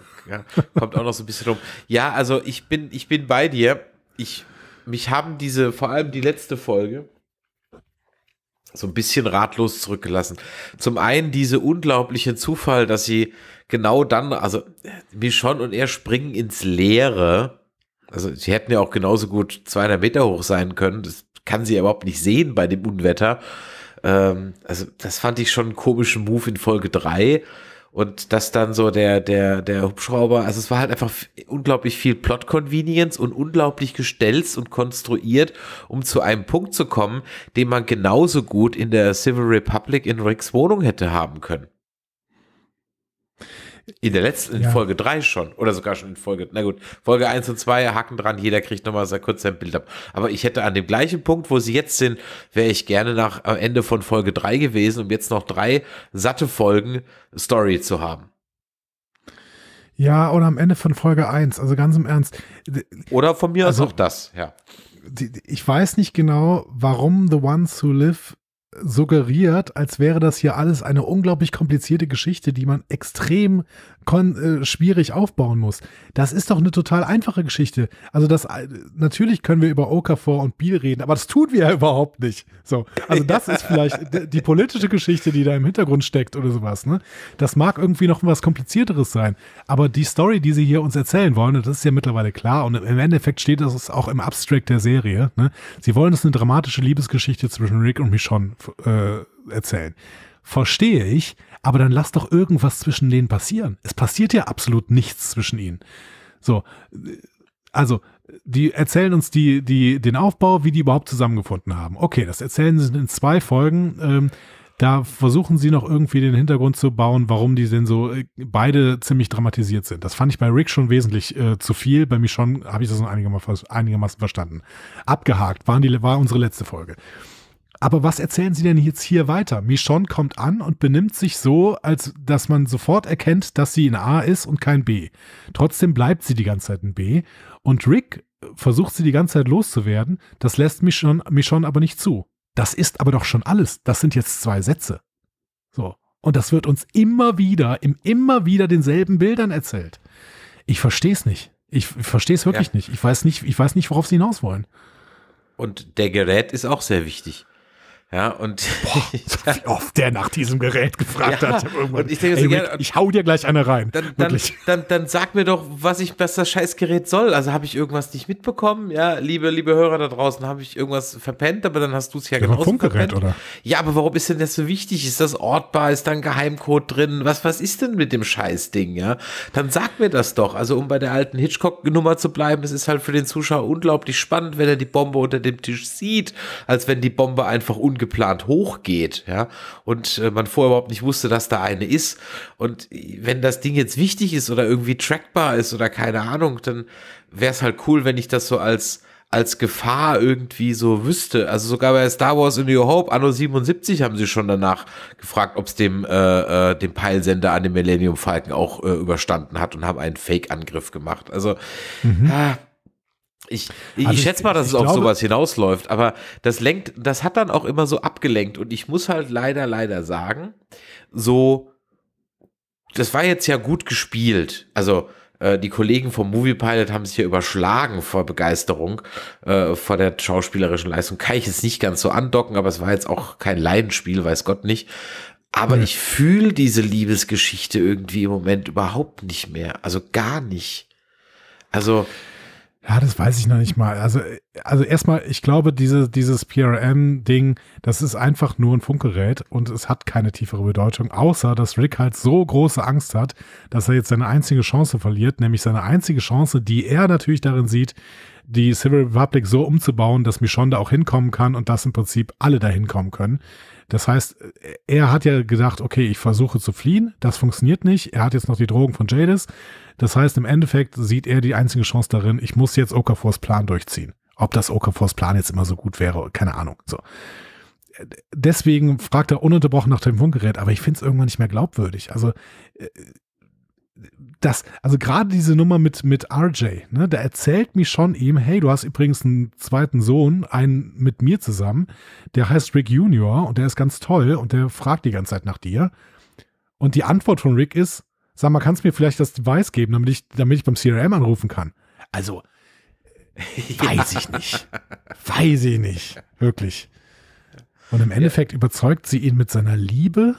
Ja, kommt auch noch so ein bisschen rum. Ja, also ich bin, ich bin bei dir. Ich, mich haben diese, vor allem die letzte Folge, so ein bisschen ratlos zurückgelassen. Zum einen diese unglaubliche Zufall, dass sie genau dann, also äh, Michonne und er springen ins Leere also sie hätten ja auch genauso gut 200 Meter hoch sein können. Das kann sie ja überhaupt nicht sehen bei dem Unwetter. Ähm, also das fand ich schon einen komischen Move in Folge 3. Und dass dann so der, der, der Hubschrauber, also es war halt einfach unglaublich viel Plot-Convenience und unglaublich gestelzt und konstruiert, um zu einem Punkt zu kommen, den man genauso gut in der Civil Republic in Ricks Wohnung hätte haben können in der letzten, in ja. Folge 3 schon, oder sogar schon in Folge, na gut, Folge 1 und 2, hacken dran, jeder kriegt nochmal sehr kurz sein Bild ab. Aber ich hätte an dem gleichen Punkt, wo sie jetzt sind, wäre ich gerne nach am Ende von Folge 3 gewesen, um jetzt noch drei satte Folgen Story zu haben.
Ja, oder am Ende von Folge 1, also ganz im Ernst.
Oder von mir also, aus auch das, ja.
Ich weiß nicht genau, warum The Ones Who Live suggeriert, als wäre das hier alles eine unglaublich komplizierte Geschichte, die man extrem äh, schwierig aufbauen muss. Das ist doch eine total einfache Geschichte. Also das äh, natürlich können wir über Okafor und Biel reden, aber das tun wir ja überhaupt nicht. So, also das ist vielleicht die politische Geschichte, die da im Hintergrund steckt oder sowas. Ne, das mag irgendwie noch was komplizierteres sein, aber die Story, die sie hier uns erzählen wollen, das ist ja mittlerweile klar und im Endeffekt steht das auch im Abstract der Serie. Ne? Sie wollen es eine dramatische Liebesgeschichte zwischen Rick und Michonne äh, erzählen. Verstehe ich, aber dann lass doch irgendwas zwischen denen passieren. Es passiert ja absolut nichts zwischen ihnen. So, also die erzählen uns die, die, den Aufbau, wie die überhaupt zusammengefunden haben. Okay, das erzählen sie in zwei Folgen. Ähm, da versuchen sie noch irgendwie den Hintergrund zu bauen, warum die denn so äh, beide ziemlich dramatisiert sind. Das fand ich bei Rick schon wesentlich äh, zu viel. Bei Michonne habe ich das noch einigermaßen verstanden. Abgehakt waren die, war unsere letzte Folge. Aber was erzählen sie denn jetzt hier weiter? Michonne kommt an und benimmt sich so, als dass man sofort erkennt, dass sie ein A ist und kein B. Trotzdem bleibt sie die ganze Zeit ein B. Und Rick versucht sie die ganze Zeit loszuwerden. Das lässt Michonne, Michonne aber nicht zu. Das ist aber doch schon alles. Das sind jetzt zwei Sätze. So. Und das wird uns immer wieder, im immer wieder denselben Bildern erzählt. Ich verstehe es nicht. Ich verstehe es wirklich ja. nicht. Ich weiß nicht, ich weiß nicht, worauf sie hinaus
wollen. Und der Gerät ist auch sehr wichtig. Ja, und Boah, ja. wie oft der nach diesem Gerät gefragt ja, hat. Und ich, denke, Ey, Rick, ja, ich hau dir gleich eine rein. Dann, dann, dann, dann, sag mir doch, was ich was das Scheißgerät soll. Also habe ich irgendwas nicht mitbekommen? Ja, liebe, liebe Hörer da draußen, habe ich irgendwas verpennt, aber dann hast du es ja genau. Funkgerät, oder? Ja, aber warum ist denn das so wichtig? Ist das ortbar? Ist da ein Geheimcode drin? Was, was ist denn mit dem Scheißding, ja? Dann sag mir das doch. Also, um bei der alten Hitchcock-Nummer zu bleiben, es ist halt für den Zuschauer unglaublich spannend, wenn er die Bombe unter dem Tisch sieht, als wenn die Bombe einfach ungefähr geplant hochgeht, ja, und äh, man vorher überhaupt nicht wusste, dass da eine ist. Und wenn das Ding jetzt wichtig ist oder irgendwie trackbar ist oder keine Ahnung, dann wäre es halt cool, wenn ich das so als als Gefahr irgendwie so wüsste. Also sogar bei Star Wars in New Hope, Anno 77, haben sie schon danach gefragt, ob es dem, äh, äh, dem Peilsender an dem Millennium Falcon auch äh, überstanden hat und haben einen Fake-Angriff gemacht. Also mhm. ah, ich, ich, also ich schätze mal, dass es auf glaube, sowas hinausläuft, aber das lenkt, das hat dann auch immer so abgelenkt und ich muss halt leider, leider sagen, so, das war jetzt ja gut gespielt. Also, äh, die Kollegen vom Movie Pilot haben sich ja überschlagen vor Begeisterung äh, vor der schauspielerischen Leistung. Kann ich jetzt nicht ganz so andocken, aber es war jetzt auch kein Leidenspiel, weiß Gott nicht. Aber ich fühle diese Liebesgeschichte irgendwie im Moment überhaupt nicht mehr. Also gar nicht. Also
ja, das weiß ich noch nicht mal. Also, also erstmal, ich glaube, diese, dieses PRM-Ding, das ist einfach nur ein Funkgerät und es hat keine tiefere Bedeutung, außer dass Rick halt so große Angst hat, dass er jetzt seine einzige Chance verliert, nämlich seine einzige Chance, die er natürlich darin sieht, die Civil Republic so umzubauen, dass Michonne da auch hinkommen kann und dass im Prinzip alle da hinkommen können. Das heißt, äh, er hat ja gedacht, okay, ich versuche zu fliehen, das funktioniert nicht. Er hat jetzt noch die Drogen von Jadis. Das heißt, im Endeffekt sieht er die einzige Chance darin, ich muss jetzt Okafors Plan durchziehen. Ob das Okafors Plan jetzt immer so gut wäre, keine Ahnung. So. Deswegen fragt er ununterbrochen nach dem Funkgerät, aber ich finde es irgendwann nicht mehr glaubwürdig. Also äh, das, also gerade diese Nummer mit, mit RJ, ne, da erzählt mir schon ihm, hey, du hast übrigens einen zweiten Sohn, einen mit mir zusammen, der heißt Rick Junior und der ist ganz toll und der fragt die ganze Zeit nach dir. Und die Antwort von Rick ist, sag mal, kannst du mir vielleicht das Device geben, damit ich, damit ich beim CRM anrufen kann? Also, weiß ich nicht. Weiß ich nicht. Wirklich. Und im Endeffekt ja. überzeugt sie ihn mit seiner Liebe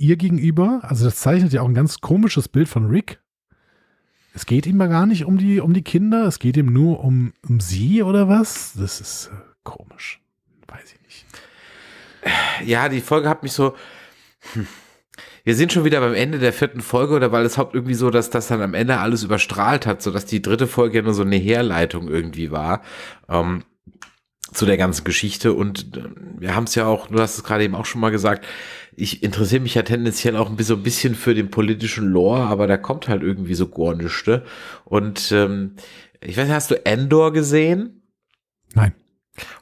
ihr gegenüber, also das zeichnet ja auch ein ganz komisches Bild von Rick. Es geht ihm ja gar nicht um die, um die Kinder, es geht ihm nur um, um sie oder was? Das ist äh, komisch. Weiß
ich nicht. Ja, die Folge hat mich so. Hm. Wir sind schon wieder beim Ende der vierten Folge oder weil es haupt irgendwie so, dass das dann am Ende alles überstrahlt hat, sodass die dritte Folge ja nur so eine Herleitung irgendwie war. Ähm, zu der ganzen Geschichte und ähm, wir haben es ja auch, du hast es gerade eben auch schon mal gesagt, ich interessiere mich ja tendenziell auch so ein bisschen für den politischen Lore, aber da kommt halt irgendwie so gar nichts. Und ähm, ich weiß nicht, hast du Endor gesehen? Nein.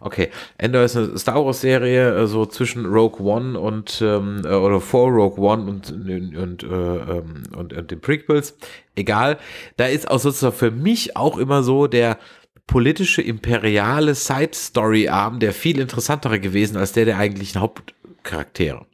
Okay, Endor ist eine Star Wars Serie, äh, so zwischen Rogue One und ähm, äh, oder vor Rogue One und und, und, äh, ähm, und und den Prequels. Egal, da ist auch sozusagen für mich auch immer so der politische imperiale Side Story Arm der viel interessantere gewesen als der der eigentlichen Hauptcharaktere.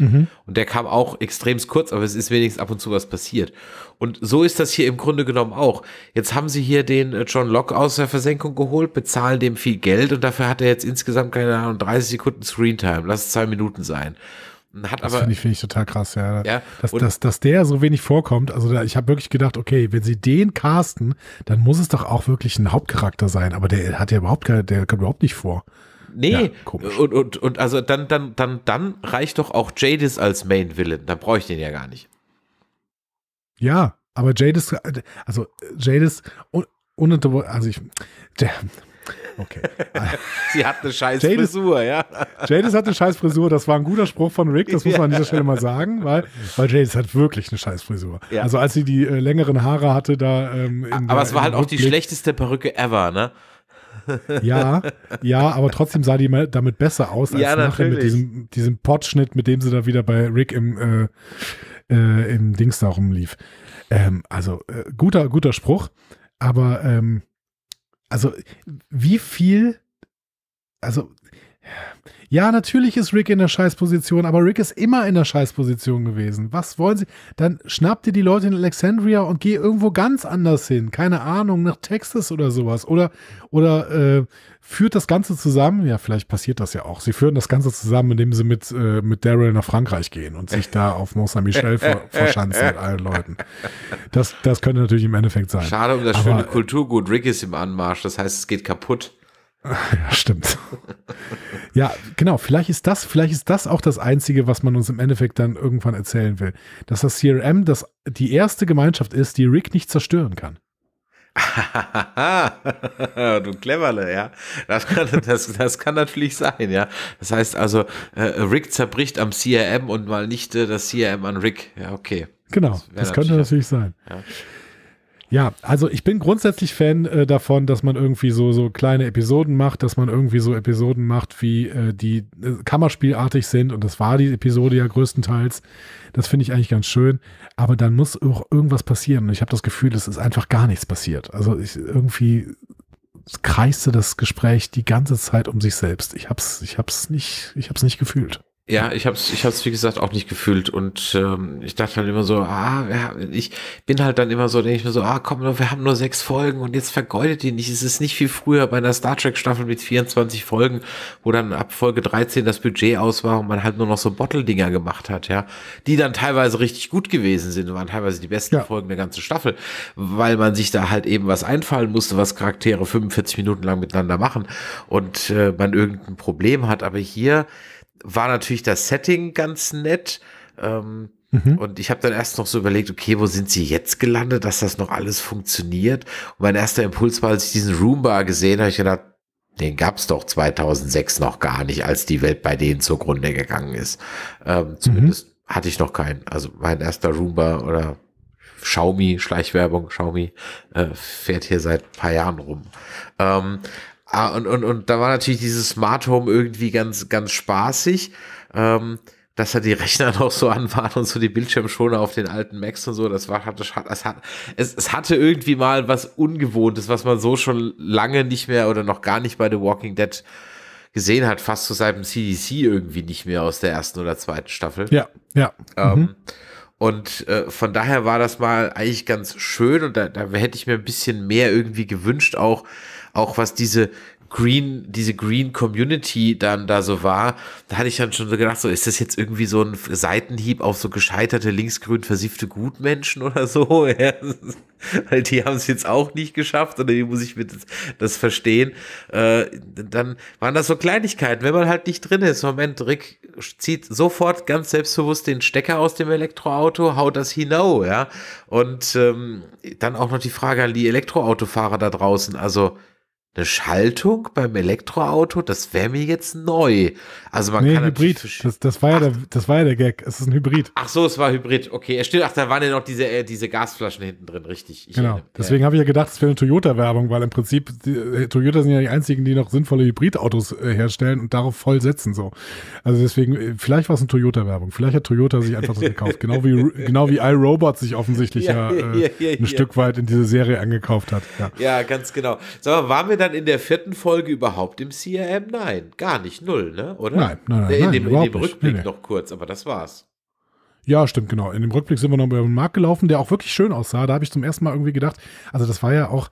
Mhm. Und der kam auch extrem kurz, aber es ist wenigstens ab und zu was passiert. Und so ist das hier im Grunde genommen auch. Jetzt haben sie hier den äh, John Locke aus der Versenkung geholt, bezahlen dem viel Geld und dafür hat er jetzt insgesamt, keine Ahnung, 30 Sekunden Screentime. Lass es zwei Minuten sein. Hat das finde ich,
find ich, total krass, ja. ja dass, dass, dass der so wenig vorkommt, also da, ich habe wirklich gedacht, okay, wenn sie den casten, dann muss es doch auch wirklich ein Hauptcharakter sein, aber der hat ja überhaupt keine, der kommt überhaupt nicht vor.
Nee, ja, und, und, und also dann, dann, dann, dann reicht doch auch Jadis als Main Villain. Dann brauche ich den ja gar nicht.
Ja, aber Jadis, also Jadis, ohne, also ich, okay.
Sie hat eine scheiß Jadis, Frisur, ja. Jadis hat eine
scheiß Frisur, das war ein guter Spruch von Rick, das muss man an dieser Stelle mal sagen, weil, weil Jadis hat wirklich eine scheiß Frisur. Ja. Also als sie die äh, längeren Haare hatte da ähm, Aber der, es war halt Rückblick, auch die
schlechteste Perücke ever, ne? Ja,
ja, aber trotzdem sah die damit besser aus als ja, nachher mit diesem, diesem Potschnitt, mit dem sie da wieder bei Rick im, äh, äh, im Dings da rumlief. Ähm, also äh, guter, guter Spruch, aber ähm, also wie viel, also ja, natürlich ist Rick in der Scheißposition, aber Rick ist immer in der Scheißposition gewesen. Was wollen sie? Dann schnapp dir die Leute in Alexandria und geh irgendwo ganz anders hin. Keine Ahnung, nach Texas oder sowas. Oder, oder äh, führt das Ganze zusammen. Ja, vielleicht passiert das ja auch. Sie führen das Ganze zusammen, indem sie mit, äh, mit Daryl nach Frankreich gehen und sich da auf Mont Saint-Michel ver verschanzen mit allen Leuten. Das, das könnte natürlich im Endeffekt sein. Schade um das aber, schöne äh,
Kulturgut. Rick ist im Anmarsch, das heißt, es geht kaputt.
Ja, stimmt. ja, genau. Vielleicht ist das, vielleicht ist das auch das Einzige, was man uns im Endeffekt dann irgendwann erzählen will. Dass das CRM das, die erste Gemeinschaft ist, die Rick nicht zerstören kann.
du Cleverle, ja. Das kann, das, das kann natürlich sein, ja. Das heißt also, äh, Rick zerbricht am CRM und mal nicht äh, das CRM an Rick. Ja, okay. Genau, das, das könnte natürlich sein. Ja.
Ja, also ich bin grundsätzlich Fan äh, davon, dass man irgendwie so, so kleine Episoden macht, dass man irgendwie so Episoden macht, wie äh, die äh, Kammerspielartig sind. Und das war die Episode ja größtenteils. Das finde ich eigentlich ganz schön. Aber dann muss auch irgendwas passieren. Und ich habe das Gefühl, es ist einfach gar nichts passiert. Also ich irgendwie kreiste das Gespräch die ganze Zeit um sich selbst. Ich hab's, ich hab's nicht, ich hab's nicht gefühlt.
Ja, ich hab's, ich hab's wie gesagt auch nicht gefühlt und ähm, ich dachte halt immer so, ah, ja, ich bin halt dann immer so, denke ich mir so, ah, komm, wir haben nur sechs Folgen und jetzt vergeudet ihr nicht. Es ist nicht viel früher bei einer Star Trek Staffel mit 24 Folgen, wo dann ab Folge 13 das Budget aus war und man halt nur noch so Bottle Dinger gemacht hat, ja, die dann teilweise richtig gut gewesen sind, waren teilweise die besten ja. Folgen der ganzen Staffel, weil man sich da halt eben was einfallen musste, was Charaktere 45 Minuten lang miteinander machen und äh, man irgendein Problem hat. Aber hier war natürlich das Setting ganz nett. Ähm, mhm. Und ich habe dann erst noch so überlegt, okay, wo sind sie jetzt gelandet, dass das noch alles funktioniert? Und mein erster Impuls war, als ich diesen Roomba gesehen habe, ich gedacht, den gab es doch 2006 noch gar nicht, als die Welt bei denen zugrunde gegangen ist. Ähm, mhm. zumindest mhm. hatte ich noch keinen. Also mein erster Roomba oder Xiaomi, Schleichwerbung, Xiaomi äh, fährt hier seit paar Jahren rum. Ähm, Ah, und, und, und da war natürlich dieses Smart Home irgendwie ganz, ganz spaßig. Ähm, dass da die Rechner noch so an waren und so die Bildschirmschoner auf den alten Macs und so, das war, hatte, es, hat, es, es hatte irgendwie mal was Ungewohntes, was man so schon lange nicht mehr oder noch gar nicht bei The Walking Dead gesehen hat, fast zu seinem CDC irgendwie nicht mehr aus der ersten oder zweiten Staffel. Ja, ja. Ähm, mhm. Und äh, von daher war das mal eigentlich ganz schön und da, da hätte ich mir ein bisschen mehr irgendwie gewünscht, auch auch was diese Green, diese Green Community dann da so war, da hatte ich dann schon so gedacht, so ist das jetzt irgendwie so ein Seitenhieb auf so gescheiterte linksgrün versiffte Gutmenschen oder so? weil die haben es jetzt auch nicht geschafft oder wie muss ich mir das, das verstehen? Äh, dann waren das so Kleinigkeiten, wenn man halt nicht drin ist. Moment, Rick zieht sofort ganz selbstbewusst den Stecker aus dem Elektroauto, haut das hinau, ja. Und ähm, dann auch noch die Frage an die Elektroautofahrer da draußen, also eine Schaltung beim Elektroauto, das wäre mir jetzt neu. Also man nee, kann
Hybrid. Das, das, war ja der, das war ja der Gag. Es ist ein Hybrid.
Ach so, es war Hybrid. Okay, er steht. Ach, da waren ja noch diese, äh, diese Gasflaschen hinten drin, richtig. Ich genau. Erinnere. Deswegen habe
ich ja gedacht, es wäre eine Toyota-Werbung, weil im Prinzip die, äh, Toyota sind ja die einzigen, die noch sinnvolle Hybridautos äh, herstellen und darauf voll setzen so. Also deswegen, äh, vielleicht war es eine Toyota-Werbung. Vielleicht hat Toyota sich einfach so gekauft, genau wie genau wie iRobot sich offensichtlich ja, ja, äh, ja, ja ein Stück weit in diese Serie angekauft hat.
Ja, ganz genau. so, waren wir dann dann in der vierten Folge überhaupt im CRM? Nein, gar nicht, null, ne? oder? Nein, nein, nein. In nein, dem, in dem Rückblick nee, nee. noch kurz, aber das war's.
Ja, stimmt, genau. In dem Rückblick sind wir noch über den Markt gelaufen, der auch wirklich schön aussah. Da habe ich zum ersten Mal irgendwie gedacht, also das war ja auch,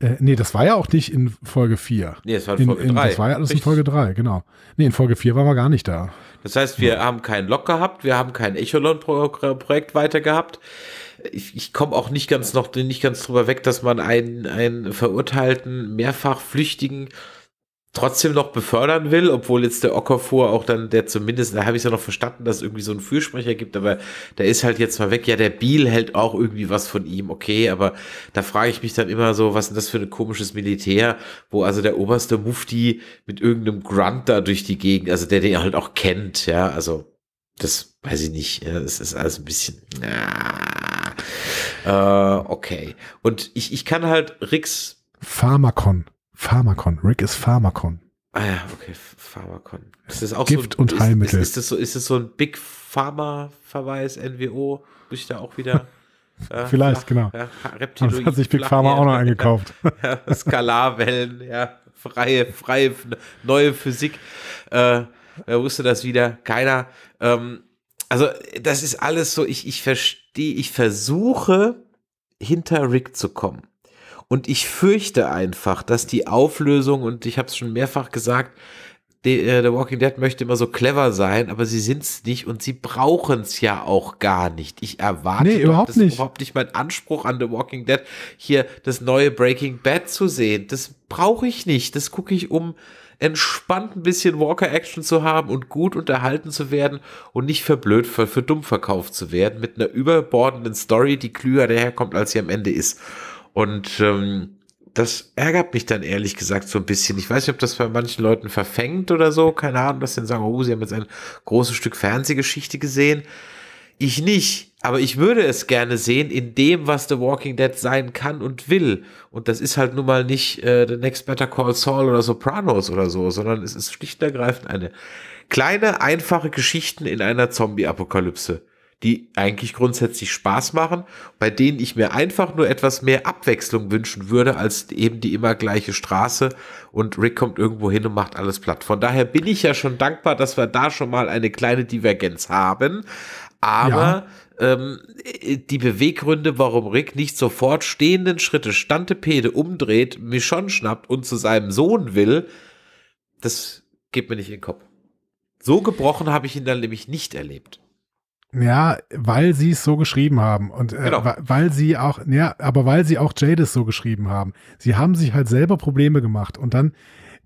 äh, nee, das war ja auch nicht in Folge
4. Nee, das war in, Folge 3. Das war ja alles Richtig.
in Folge 3, genau. Nee, in Folge 4 waren wir gar nicht da.
Das heißt, wir ja. haben keinen Lock gehabt, wir haben kein echolon projekt weiter gehabt ich, ich komme auch nicht ganz noch nicht ganz drüber weg, dass man einen, einen verurteilten, mehrfach Flüchtigen trotzdem noch befördern will, obwohl jetzt der Ockerfuhr auch dann, der zumindest, da habe ich es ja noch verstanden, dass es irgendwie so einen Fürsprecher gibt, aber der ist halt jetzt mal weg. Ja, der Biel hält auch irgendwie was von ihm, okay, aber da frage ich mich dann immer so, was ist denn das für ein komisches Militär, wo also der oberste Mufti mit irgendeinem Grunt da durch die Gegend, also der den halt auch kennt, ja, also das weiß ich nicht, das ist alles ein bisschen, na, äh, okay. Und ich, ich kann halt Ricks.
Pharmakon. Pharmakon. Rick ist Pharmakon.
Ah ja, okay, Pharmakon. Ist auch Gift so ein, und ist, Heilmittel. Ist, ist, das so, ist das so ein Big Pharma-Verweis, NWO? Muss ich da auch wieder. Äh, Vielleicht, nach, genau. Ja, das hat sich Big Pharma auch noch eingekauft. Ja, ja, Skalarwellen, ja, freie, freie, neue Physik. Äh, wer wusste das wieder? Keiner. Ähm, also, das ist alles so, ich, ich verstehe die ich versuche, hinter Rick zu kommen. Und ich fürchte einfach, dass die Auflösung, und ich habe es schon mehrfach gesagt, die, äh, The Walking Dead möchte immer so clever sein, aber sie sind es nicht und sie brauchen es ja auch gar nicht. Ich erwarte nee, überhaupt das nicht. überhaupt nicht mein Anspruch an The Walking Dead, hier das neue Breaking Bad zu sehen. Das brauche ich nicht. Das gucke ich um entspannt ein bisschen Walker-Action zu haben und gut unterhalten zu werden und nicht für blöd, für, für dumm verkauft zu werden mit einer überbordenden Story, die klüger daherkommt, als sie am Ende ist. Und ähm, das ärgert mich dann ehrlich gesagt so ein bisschen. Ich weiß nicht, ob das bei manchen Leuten verfängt oder so. Keine Ahnung, dass sie dann sagen, oh, sie haben jetzt ein großes Stück Fernsehgeschichte gesehen. Ich nicht. Aber ich würde es gerne sehen in dem, was The Walking Dead sein kann und will. Und das ist halt nun mal nicht äh, The Next Better Call Saul oder Sopranos oder so, sondern es ist schlicht und ergreifend eine kleine, einfache Geschichten in einer Zombie-Apokalypse, die eigentlich grundsätzlich Spaß machen, bei denen ich mir einfach nur etwas mehr Abwechslung wünschen würde, als eben die immer gleiche Straße und Rick kommt irgendwo hin und macht alles platt. Von daher bin ich ja schon dankbar, dass wir da schon mal eine kleine Divergenz haben. Aber ja ähm, äh, die Beweggründe, warum Rick nicht sofort stehenden Schritte Stantepede umdreht, Michonne schnappt und zu seinem Sohn will, das geht mir nicht in den Kopf. So gebrochen habe ich ihn dann nämlich nicht erlebt.
Ja, weil sie es so geschrieben haben und äh, genau. weil sie auch, ja, aber weil sie auch Jade es so geschrieben haben. Sie haben sich halt selber Probleme gemacht und dann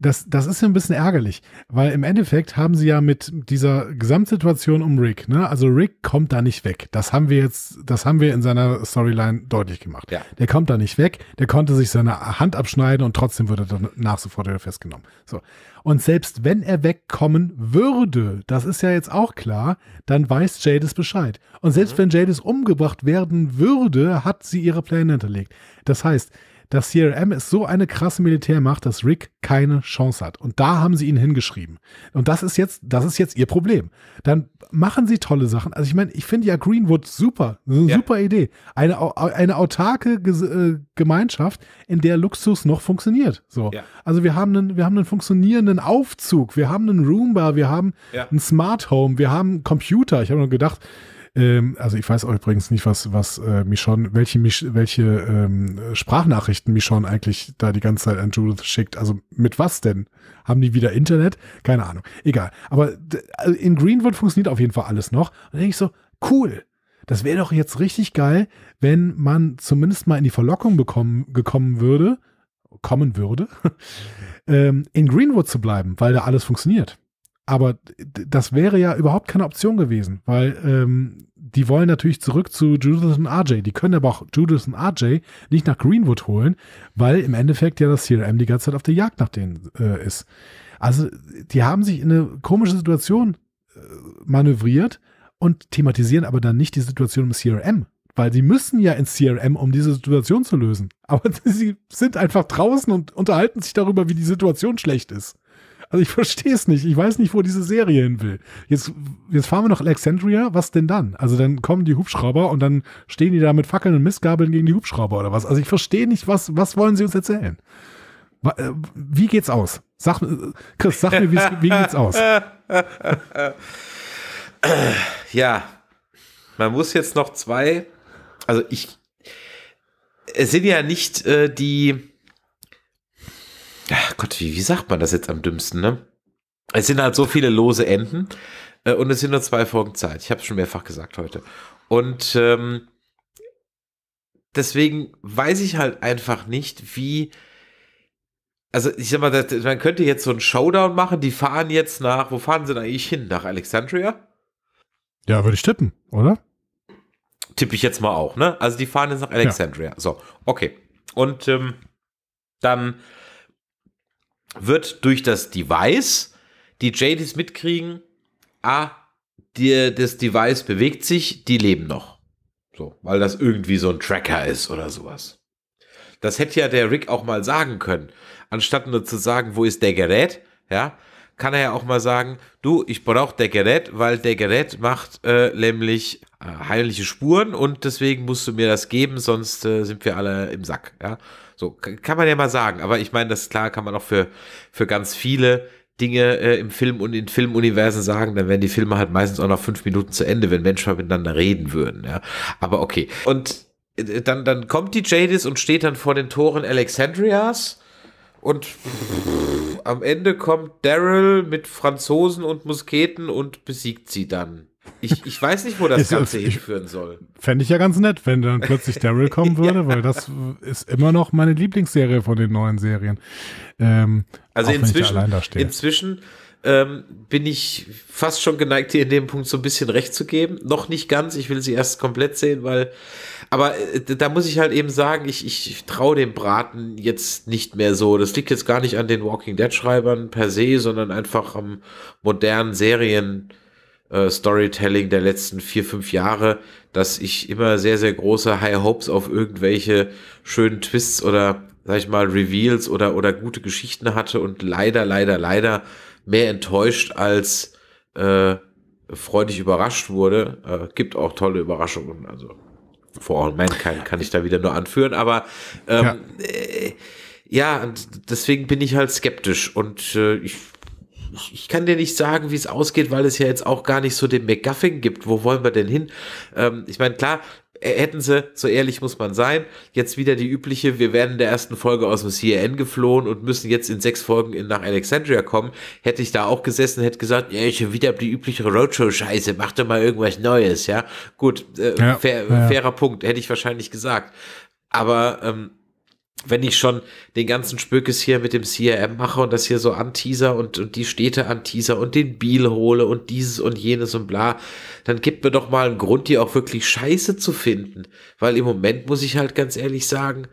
das, das ist ja ein bisschen ärgerlich, weil im Endeffekt haben sie ja mit dieser Gesamtsituation um Rick, ne? Also Rick kommt da nicht weg. Das haben wir jetzt, das haben wir in seiner Storyline deutlich gemacht. Ja. Der kommt da nicht weg, der konnte sich seine Hand abschneiden und trotzdem wird wurde danach sofort wieder festgenommen. So. Und selbst wenn er wegkommen würde, das ist ja jetzt auch klar, dann weiß Jadis Bescheid. Und selbst mhm. wenn Jadis umgebracht werden würde, hat sie ihre Pläne hinterlegt. Das heißt, das CRM ist so eine krasse Militärmacht, dass Rick keine Chance hat. Und da haben sie ihn hingeschrieben. Und das ist jetzt, das ist jetzt ihr Problem. Dann machen sie tolle Sachen. Also ich meine, ich finde ja Greenwood super, eine ja. super Idee. Eine, eine autarke äh, Gemeinschaft, in der Luxus noch funktioniert. So. Ja. Also wir haben einen, wir haben einen funktionierenden Aufzug, wir haben einen Roomba, wir haben ja. ein Smart Home, wir haben einen Computer. Ich habe nur gedacht, ähm, also ich weiß auch übrigens nicht, was, was äh, Michonne, welche, welche ähm, Sprachnachrichten Michonne eigentlich da die ganze Zeit an Judith schickt. Also mit was denn? Haben die wieder Internet? Keine Ahnung. Egal. Aber also in Greenwood funktioniert auf jeden Fall alles noch. Und dann denke ich so, cool, das wäre doch jetzt richtig geil, wenn man zumindest mal in die Verlockung bekommen, gekommen würde, kommen würde, ähm, in Greenwood zu bleiben, weil da alles funktioniert. Aber das wäre ja überhaupt keine Option gewesen, weil ähm, die wollen natürlich zurück zu Judith und RJ. Die können aber auch Judith und RJ nicht nach Greenwood holen, weil im Endeffekt ja das CRM die ganze Zeit auf der Jagd nach denen äh, ist. Also die haben sich in eine komische Situation äh, manövriert und thematisieren aber dann nicht die Situation im CRM, weil sie müssen ja ins CRM, um diese Situation zu lösen. Aber sie sind einfach draußen und unterhalten sich darüber, wie die Situation schlecht ist. Also ich verstehe es nicht. Ich weiß nicht, wo diese Serie hin will. Jetzt, jetzt fahren wir nach Alexandria, was denn dann? Also dann kommen die Hubschrauber und dann stehen die da mit Fackeln und Missgabeln gegen die Hubschrauber oder was. Also ich verstehe nicht, was, was wollen sie uns erzählen? Äh, wie geht's aus? Sag, Chris, sag mir, wie, geht's aus?
ja, man muss jetzt noch zwei, also ich, es sind ja nicht äh, die, ach Gott, wie, wie sagt man das jetzt am dümmsten, ne? Es sind halt so viele lose Enden äh, und es sind nur zwei Folgen Zeit. Ich habe es schon mehrfach gesagt heute. Und ähm, deswegen weiß ich halt einfach nicht, wie. Also ich sag mal, das, man könnte jetzt so einen Showdown machen. Die fahren jetzt nach, wo fahren sie eigentlich hin? Nach Alexandria?
Ja, würde ich tippen, oder?
Tippe ich jetzt mal auch, ne? Also die fahren jetzt nach Alexandria. Ja. So, okay. Und ähm, dann wird durch das Device, die JDs mitkriegen, ah, dir, das Device bewegt sich, die leben noch. So, weil das irgendwie so ein Tracker ist oder sowas. Das hätte ja der Rick auch mal sagen können. Anstatt nur zu sagen, wo ist der Gerät, ja, kann er ja auch mal sagen, du, ich brauche der Gerät, weil der Gerät macht äh, nämlich äh, heimliche Spuren und deswegen musst du mir das geben, sonst äh, sind wir alle im Sack, ja. So kann man ja mal sagen. Aber ich meine, das klar kann man auch für, für ganz viele Dinge äh, im Film und in Filmuniversen sagen, dann wären die Filme halt meistens auch noch fünf Minuten zu Ende, wenn Menschen halt miteinander reden würden. Ja. Aber okay. Und äh, dann, dann kommt die Jadis und steht dann vor den Toren Alexandrias. Und am Ende kommt Daryl mit Franzosen und Musketen und besiegt sie dann. Ich, ich weiß nicht, wo das ist, Ganze ich, hinführen soll.
Fände ich ja ganz nett, wenn dann plötzlich Daryl kommen würde, ja. weil das ist immer noch meine Lieblingsserie von den neuen Serien. Ähm,
also inzwischen, inzwischen ähm, bin ich fast schon geneigt, dir in dem Punkt so ein bisschen recht zu geben. Noch nicht ganz, ich will sie erst komplett sehen, weil, aber äh, da muss ich halt eben sagen, ich, ich traue dem Braten jetzt nicht mehr so. Das liegt jetzt gar nicht an den Walking Dead Schreibern per se, sondern einfach am modernen Serien äh, Storytelling der letzten vier, fünf Jahre, dass ich immer sehr, sehr große High Hopes auf irgendwelche schönen Twists oder, sag ich mal, Reveals oder, oder gute Geschichten hatte und leider, leider, leider mehr enttäuscht als äh, freudig überrascht wurde. Äh, gibt auch tolle Überraschungen, also For All Mankind kann ich da wieder nur anführen, aber ähm, ja. Äh, ja, und deswegen bin ich halt skeptisch und äh, ich ich, ich, kann dir nicht sagen, wie es ausgeht, weil es ja jetzt auch gar nicht so den McGuffin gibt. Wo wollen wir denn hin? Ähm, ich meine, klar, hätten sie, so ehrlich muss man sein, jetzt wieder die übliche, wir werden in der ersten Folge aus dem CRN geflohen und müssen jetzt in sechs Folgen in, nach Alexandria kommen, hätte ich da auch gesessen, hätte gesagt, ja, ich wieder die übliche Roadshow-Scheiße, mach doch mal irgendwas Neues, ja. Gut, äh, ja, fair, ja. fairer Punkt, hätte ich wahrscheinlich gesagt. Aber ähm, wenn ich schon den ganzen Spökes hier mit dem CRM mache und das hier so anteaser und, und die Städte anteaser und den Biel hole und dieses und jenes und bla, dann gibt mir doch mal einen Grund, die auch wirklich scheiße zu finden. Weil im Moment muss ich halt ganz ehrlich sagen,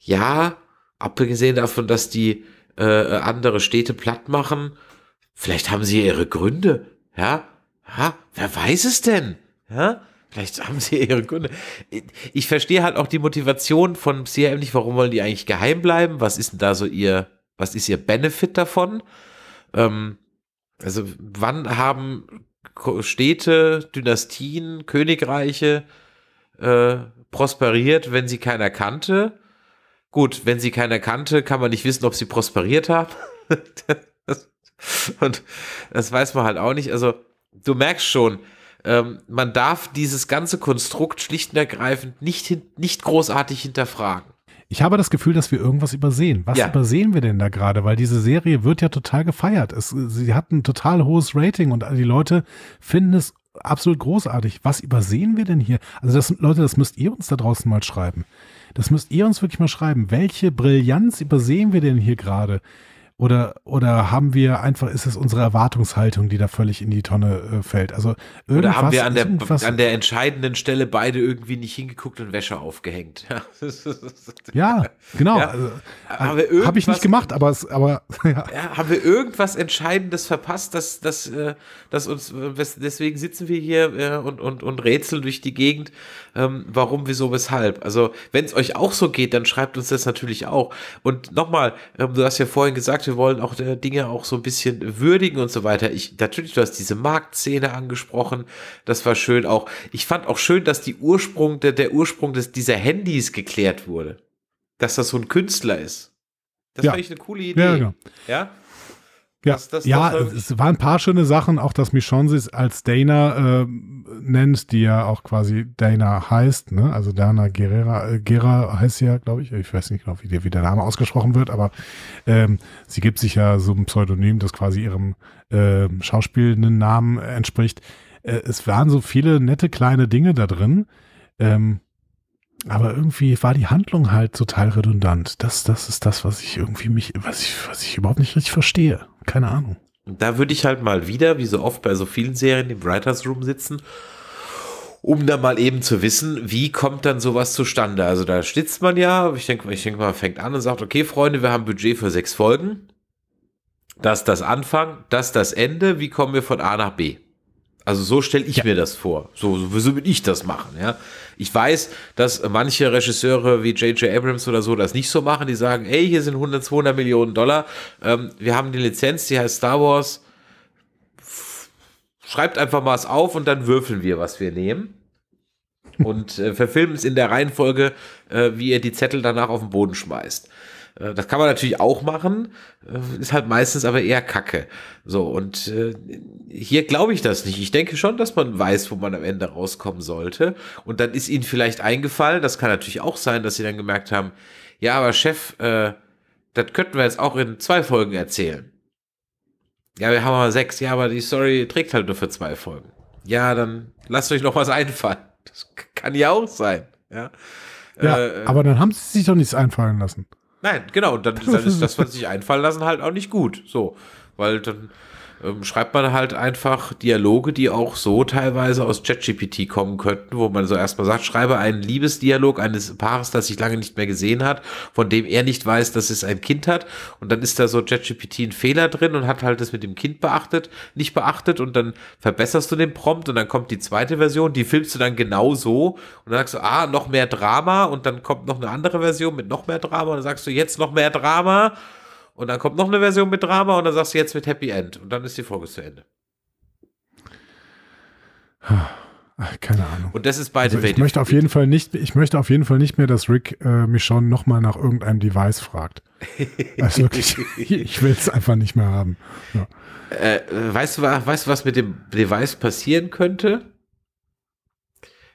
ja, abgesehen davon, dass die äh, andere Städte platt machen, vielleicht haben sie ihre Gründe, ja, ja wer weiß es denn, ja, Vielleicht haben sie ihre Gründe. Ich verstehe halt auch die Motivation von CRM nicht, warum wollen die eigentlich geheim bleiben? Was ist denn da so ihr, was ist ihr Benefit davon? Ähm, also, wann haben Städte, Dynastien, Königreiche äh, prosperiert, wenn sie keiner kannte? Gut, wenn sie keiner kannte, kann man nicht wissen, ob sie prosperiert haben. und das weiß man halt auch nicht. Also, du merkst schon, ähm, man darf dieses ganze Konstrukt schlicht und ergreifend nicht, nicht großartig hinterfragen.
Ich habe das Gefühl, dass wir irgendwas übersehen. Was ja. übersehen wir denn da gerade? Weil diese Serie wird ja total gefeiert. Es, sie hat ein total hohes Rating und die Leute finden es absolut großartig. Was übersehen wir denn hier? Also das, Leute, das müsst ihr uns da draußen mal schreiben. Das müsst ihr uns wirklich mal schreiben. Welche Brillanz übersehen wir denn hier gerade? Oder, oder haben wir einfach, ist es unsere Erwartungshaltung, die da völlig in die Tonne äh, fällt? Also
oder haben wir an der, an der entscheidenden Stelle beide irgendwie nicht hingeguckt und Wäsche aufgehängt?
ja, genau. Ja. Also, also, äh, Habe ich nicht gemacht, aber, es, aber ja.
ja. Haben wir irgendwas Entscheidendes verpasst, dass, dass, äh, dass uns, äh, deswegen sitzen wir hier und, und, und rätseln durch die Gegend, ähm, warum, wieso, weshalb? Also, wenn es euch auch so geht, dann schreibt uns das natürlich auch. Und nochmal, ähm, du hast ja vorhin gesagt, wir wollen auch äh, Dinge auch so ein bisschen würdigen und so weiter. Ich, natürlich, du hast diese Marktszene angesprochen. Das war schön auch. Ich fand auch schön, dass die Ursprung, der, der Ursprung des, dieser Handys geklärt wurde. Dass das so ein Künstler ist.
Das ja. fand ich eine coole Idee. Ja, genau. ja? Ja, das, das, ja das es waren ein paar schöne Sachen, auch dass Michonsis als Dana äh, nennt, die ja auch quasi Dana heißt, ne? Also Dana Guerrera, äh, Gera heißt sie ja, glaube ich. Ich weiß nicht genau, wie der, wie der Name ausgesprochen wird, aber ähm, sie gibt sich ja so ein Pseudonym, das quasi ihrem äh, schauspielenden Namen entspricht. Äh, es waren so viele nette kleine Dinge da drin. Ähm, aber irgendwie war die Handlung halt total redundant. Das, das ist das, was ich irgendwie mich, was ich, was ich überhaupt nicht richtig verstehe. Keine Ahnung.
Da würde ich halt mal wieder, wie so oft bei so vielen Serien, im Writers Room sitzen, um da mal eben zu wissen, wie kommt dann sowas zustande. Also da sitzt man ja, ich denke ich denk mal, fängt an und sagt, okay, Freunde, wir haben Budget für sechs Folgen. Das das Anfang, das das Ende, wie kommen wir von A nach B? Also so stelle ich ja. mir das vor. So, so würde ich das machen, ja. Ich weiß, dass manche Regisseure wie J.J. Abrams oder so das nicht so machen. Die sagen, ey, hier sind 100, 200 Millionen Dollar. Ähm, wir haben die Lizenz, die heißt Star Wars. Schreibt einfach mal es auf und dann würfeln wir, was wir nehmen. Und äh, verfilmen es in der Reihenfolge, äh, wie ihr die Zettel danach auf den Boden schmeißt. Äh, das kann man natürlich auch machen, äh, ist halt meistens aber eher Kacke. So, und äh, hier glaube ich das nicht. Ich denke schon, dass man weiß, wo man am Ende rauskommen sollte. Und dann ist ihnen vielleicht eingefallen, das kann natürlich auch sein, dass sie dann gemerkt haben, ja, aber Chef, äh, das könnten wir jetzt auch in zwei Folgen erzählen. Ja, wir haben aber sechs. Ja, aber die Story trägt halt nur für zwei Folgen. Ja, dann lasst euch noch was einfallen. Das kann ja auch sein. Ja, ja äh, aber
dann haben sie sich doch nichts einfallen lassen.
Nein, genau, dann, dann ist das, was sich einfallen lassen, halt auch nicht gut. So, weil dann ähm, schreibt man halt einfach Dialoge, die auch so teilweise aus ChatGPT kommen könnten, wo man so erstmal sagt, schreibe einen Liebesdialog eines Paares, das sich lange nicht mehr gesehen hat, von dem er nicht weiß, dass es ein Kind hat. Und dann ist da so ChatGPT ein Fehler drin und hat halt das mit dem Kind beachtet, nicht beachtet und dann verbesserst du den Prompt und dann kommt die zweite Version, die filmst du dann genau so und dann sagst du, ah, noch mehr Drama und dann kommt noch eine andere Version mit noch mehr Drama und dann sagst du jetzt noch mehr Drama und dann kommt noch eine Version mit Drama und dann sagst du jetzt mit Happy End. Und dann ist die Folge zu Ende. Keine Ahnung. Und das ist beide also ich möchte auf jeden
Fall nicht, Ich möchte auf jeden Fall nicht mehr, dass Rick äh, mich schon nochmal nach irgendeinem Device fragt. Also wirklich, ich will es einfach nicht mehr haben. Ja.
Äh, weißt, du, weißt du, was mit dem Device passieren könnte?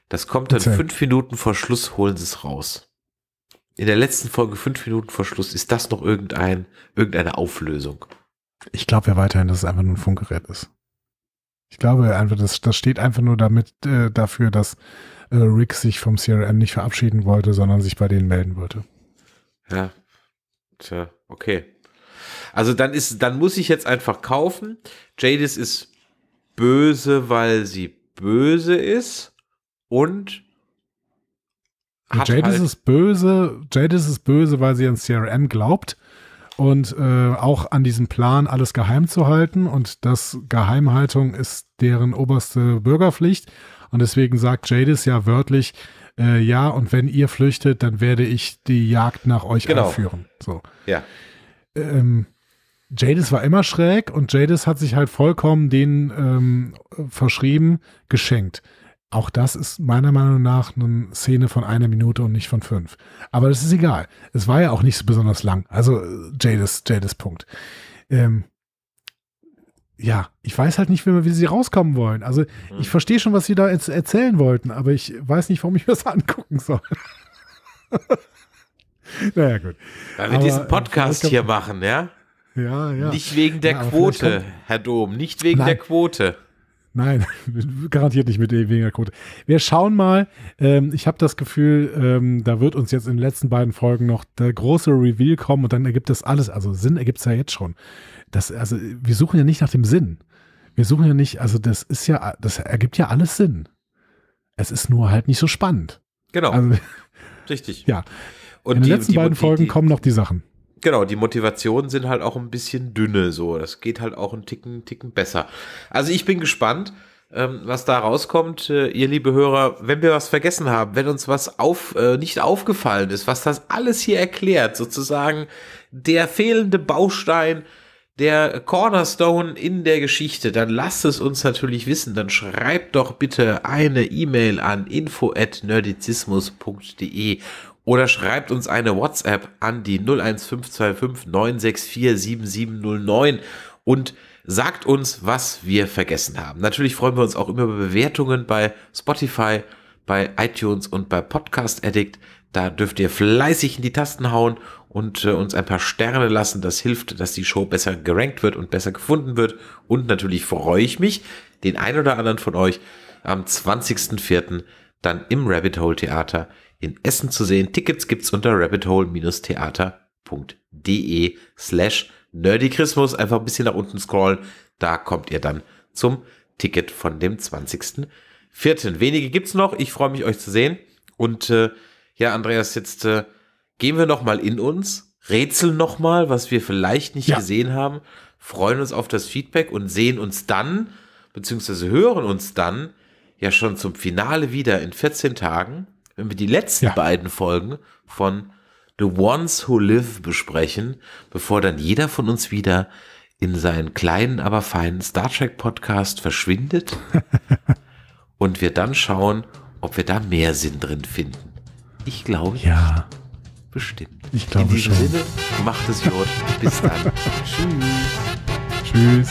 Das kommt dann Erzähl. fünf Minuten vor Schluss, holen sie es raus in der letzten Folge fünf Minuten vor Schluss, ist das noch irgendein, irgendeine Auflösung?
Ich glaube ja weiterhin, dass es einfach nur ein Funkgerät ist. Ich glaube einfach, das, das steht einfach nur damit äh, dafür, dass äh, Rick sich vom CRM nicht verabschieden wollte, sondern sich bei denen melden wollte.
Ja. Tja, okay. Also dann ist, dann muss ich jetzt einfach kaufen. Jadis ist böse, weil sie böse ist. Und
hat Jadis halt ist böse, Jadis ist böse, weil sie an CRM glaubt und äh, auch an diesen Plan, alles geheim zu halten. Und das Geheimhaltung ist deren oberste Bürgerpflicht. Und deswegen sagt Jadis ja wörtlich, äh, ja, und wenn ihr flüchtet, dann werde ich die Jagd nach euch genau. anführen. So. Ja. Ähm, Jadis war immer schräg und Jadis hat sich halt vollkommen den ähm, verschrieben, geschenkt. Auch das ist meiner Meinung nach eine Szene von einer Minute und nicht von fünf. Aber das ist egal. Es war ja auch nicht so besonders lang. Also äh, Jades, Jades Punkt. Ähm, ja, ich weiß halt nicht, wie, wie sie rauskommen wollen. Also mhm. ich verstehe schon, was sie da jetzt erzählen wollten, aber ich weiß nicht, warum ich das angucken soll.
naja, gut. Weil wir aber, diesen äh, Podcast äh, hier machen, ja? Ja, ja. Nicht wegen der ja, Quote, Herr Dom, nicht wegen Nein. der Quote.
Nein, garantiert nicht mit weniger Quote. Wir schauen mal. Ähm, ich habe das Gefühl, ähm, da wird uns jetzt in den letzten beiden Folgen noch der große Reveal kommen und dann ergibt das alles. Also Sinn ergibt es ja jetzt schon. Das, also wir suchen ja nicht nach dem Sinn. Wir suchen ja nicht, also das ist ja, das ergibt ja alles Sinn. Es ist nur halt nicht so spannend.
Genau. Also, Richtig. Ja. Und in den die, letzten die, beiden die, Folgen kommen noch die Sachen genau, die Motivationen sind halt auch ein bisschen dünne, so. Das geht halt auch einen Ticken, Ticken besser. Also ich bin gespannt, ähm, was da rauskommt, äh, ihr liebe Hörer. Wenn wir was vergessen haben, wenn uns was auf, äh, nicht aufgefallen ist, was das alles hier erklärt, sozusagen der fehlende Baustein, der Cornerstone in der Geschichte, dann lasst es uns natürlich wissen. Dann schreibt doch bitte eine E-Mail an info@nerdizismus.de oder schreibt uns eine WhatsApp an die 01525 964 7709 und sagt uns, was wir vergessen haben. Natürlich freuen wir uns auch immer über Bewertungen bei Spotify, bei iTunes und bei Podcast Addict. Da dürft ihr fleißig in die Tasten hauen und äh, uns ein paar Sterne lassen. Das hilft, dass die Show besser gerankt wird und besser gefunden wird. Und natürlich freue ich mich, den ein oder anderen von euch am 20.04. dann im Rabbit Hole Theater in Essen zu sehen. Tickets gibt's unter rabbithole-theater.de slash nerdychrismus. Einfach ein bisschen nach unten scrollen. Da kommt ihr dann zum Ticket von dem 20.04. Wenige gibt's noch. Ich freue mich, euch zu sehen. Und äh, ja, Andreas, jetzt äh, gehen wir nochmal in uns, rätseln nochmal, was wir vielleicht nicht ja. gesehen haben, freuen uns auf das Feedback und sehen uns dann, beziehungsweise hören uns dann ja schon zum Finale wieder in 14 Tagen wenn wir die letzten ja. beiden Folgen von The Ones Who Live besprechen, bevor dann jeder von uns wieder in seinen kleinen, aber feinen Star Trek Podcast verschwindet und wir dann schauen, ob wir da mehr Sinn drin finden. Ich glaube ja. Nicht. Bestimmt. Ich glaube In diesem schon. Sinne, macht es gut. Bis dann. Tschüss. Tschüss.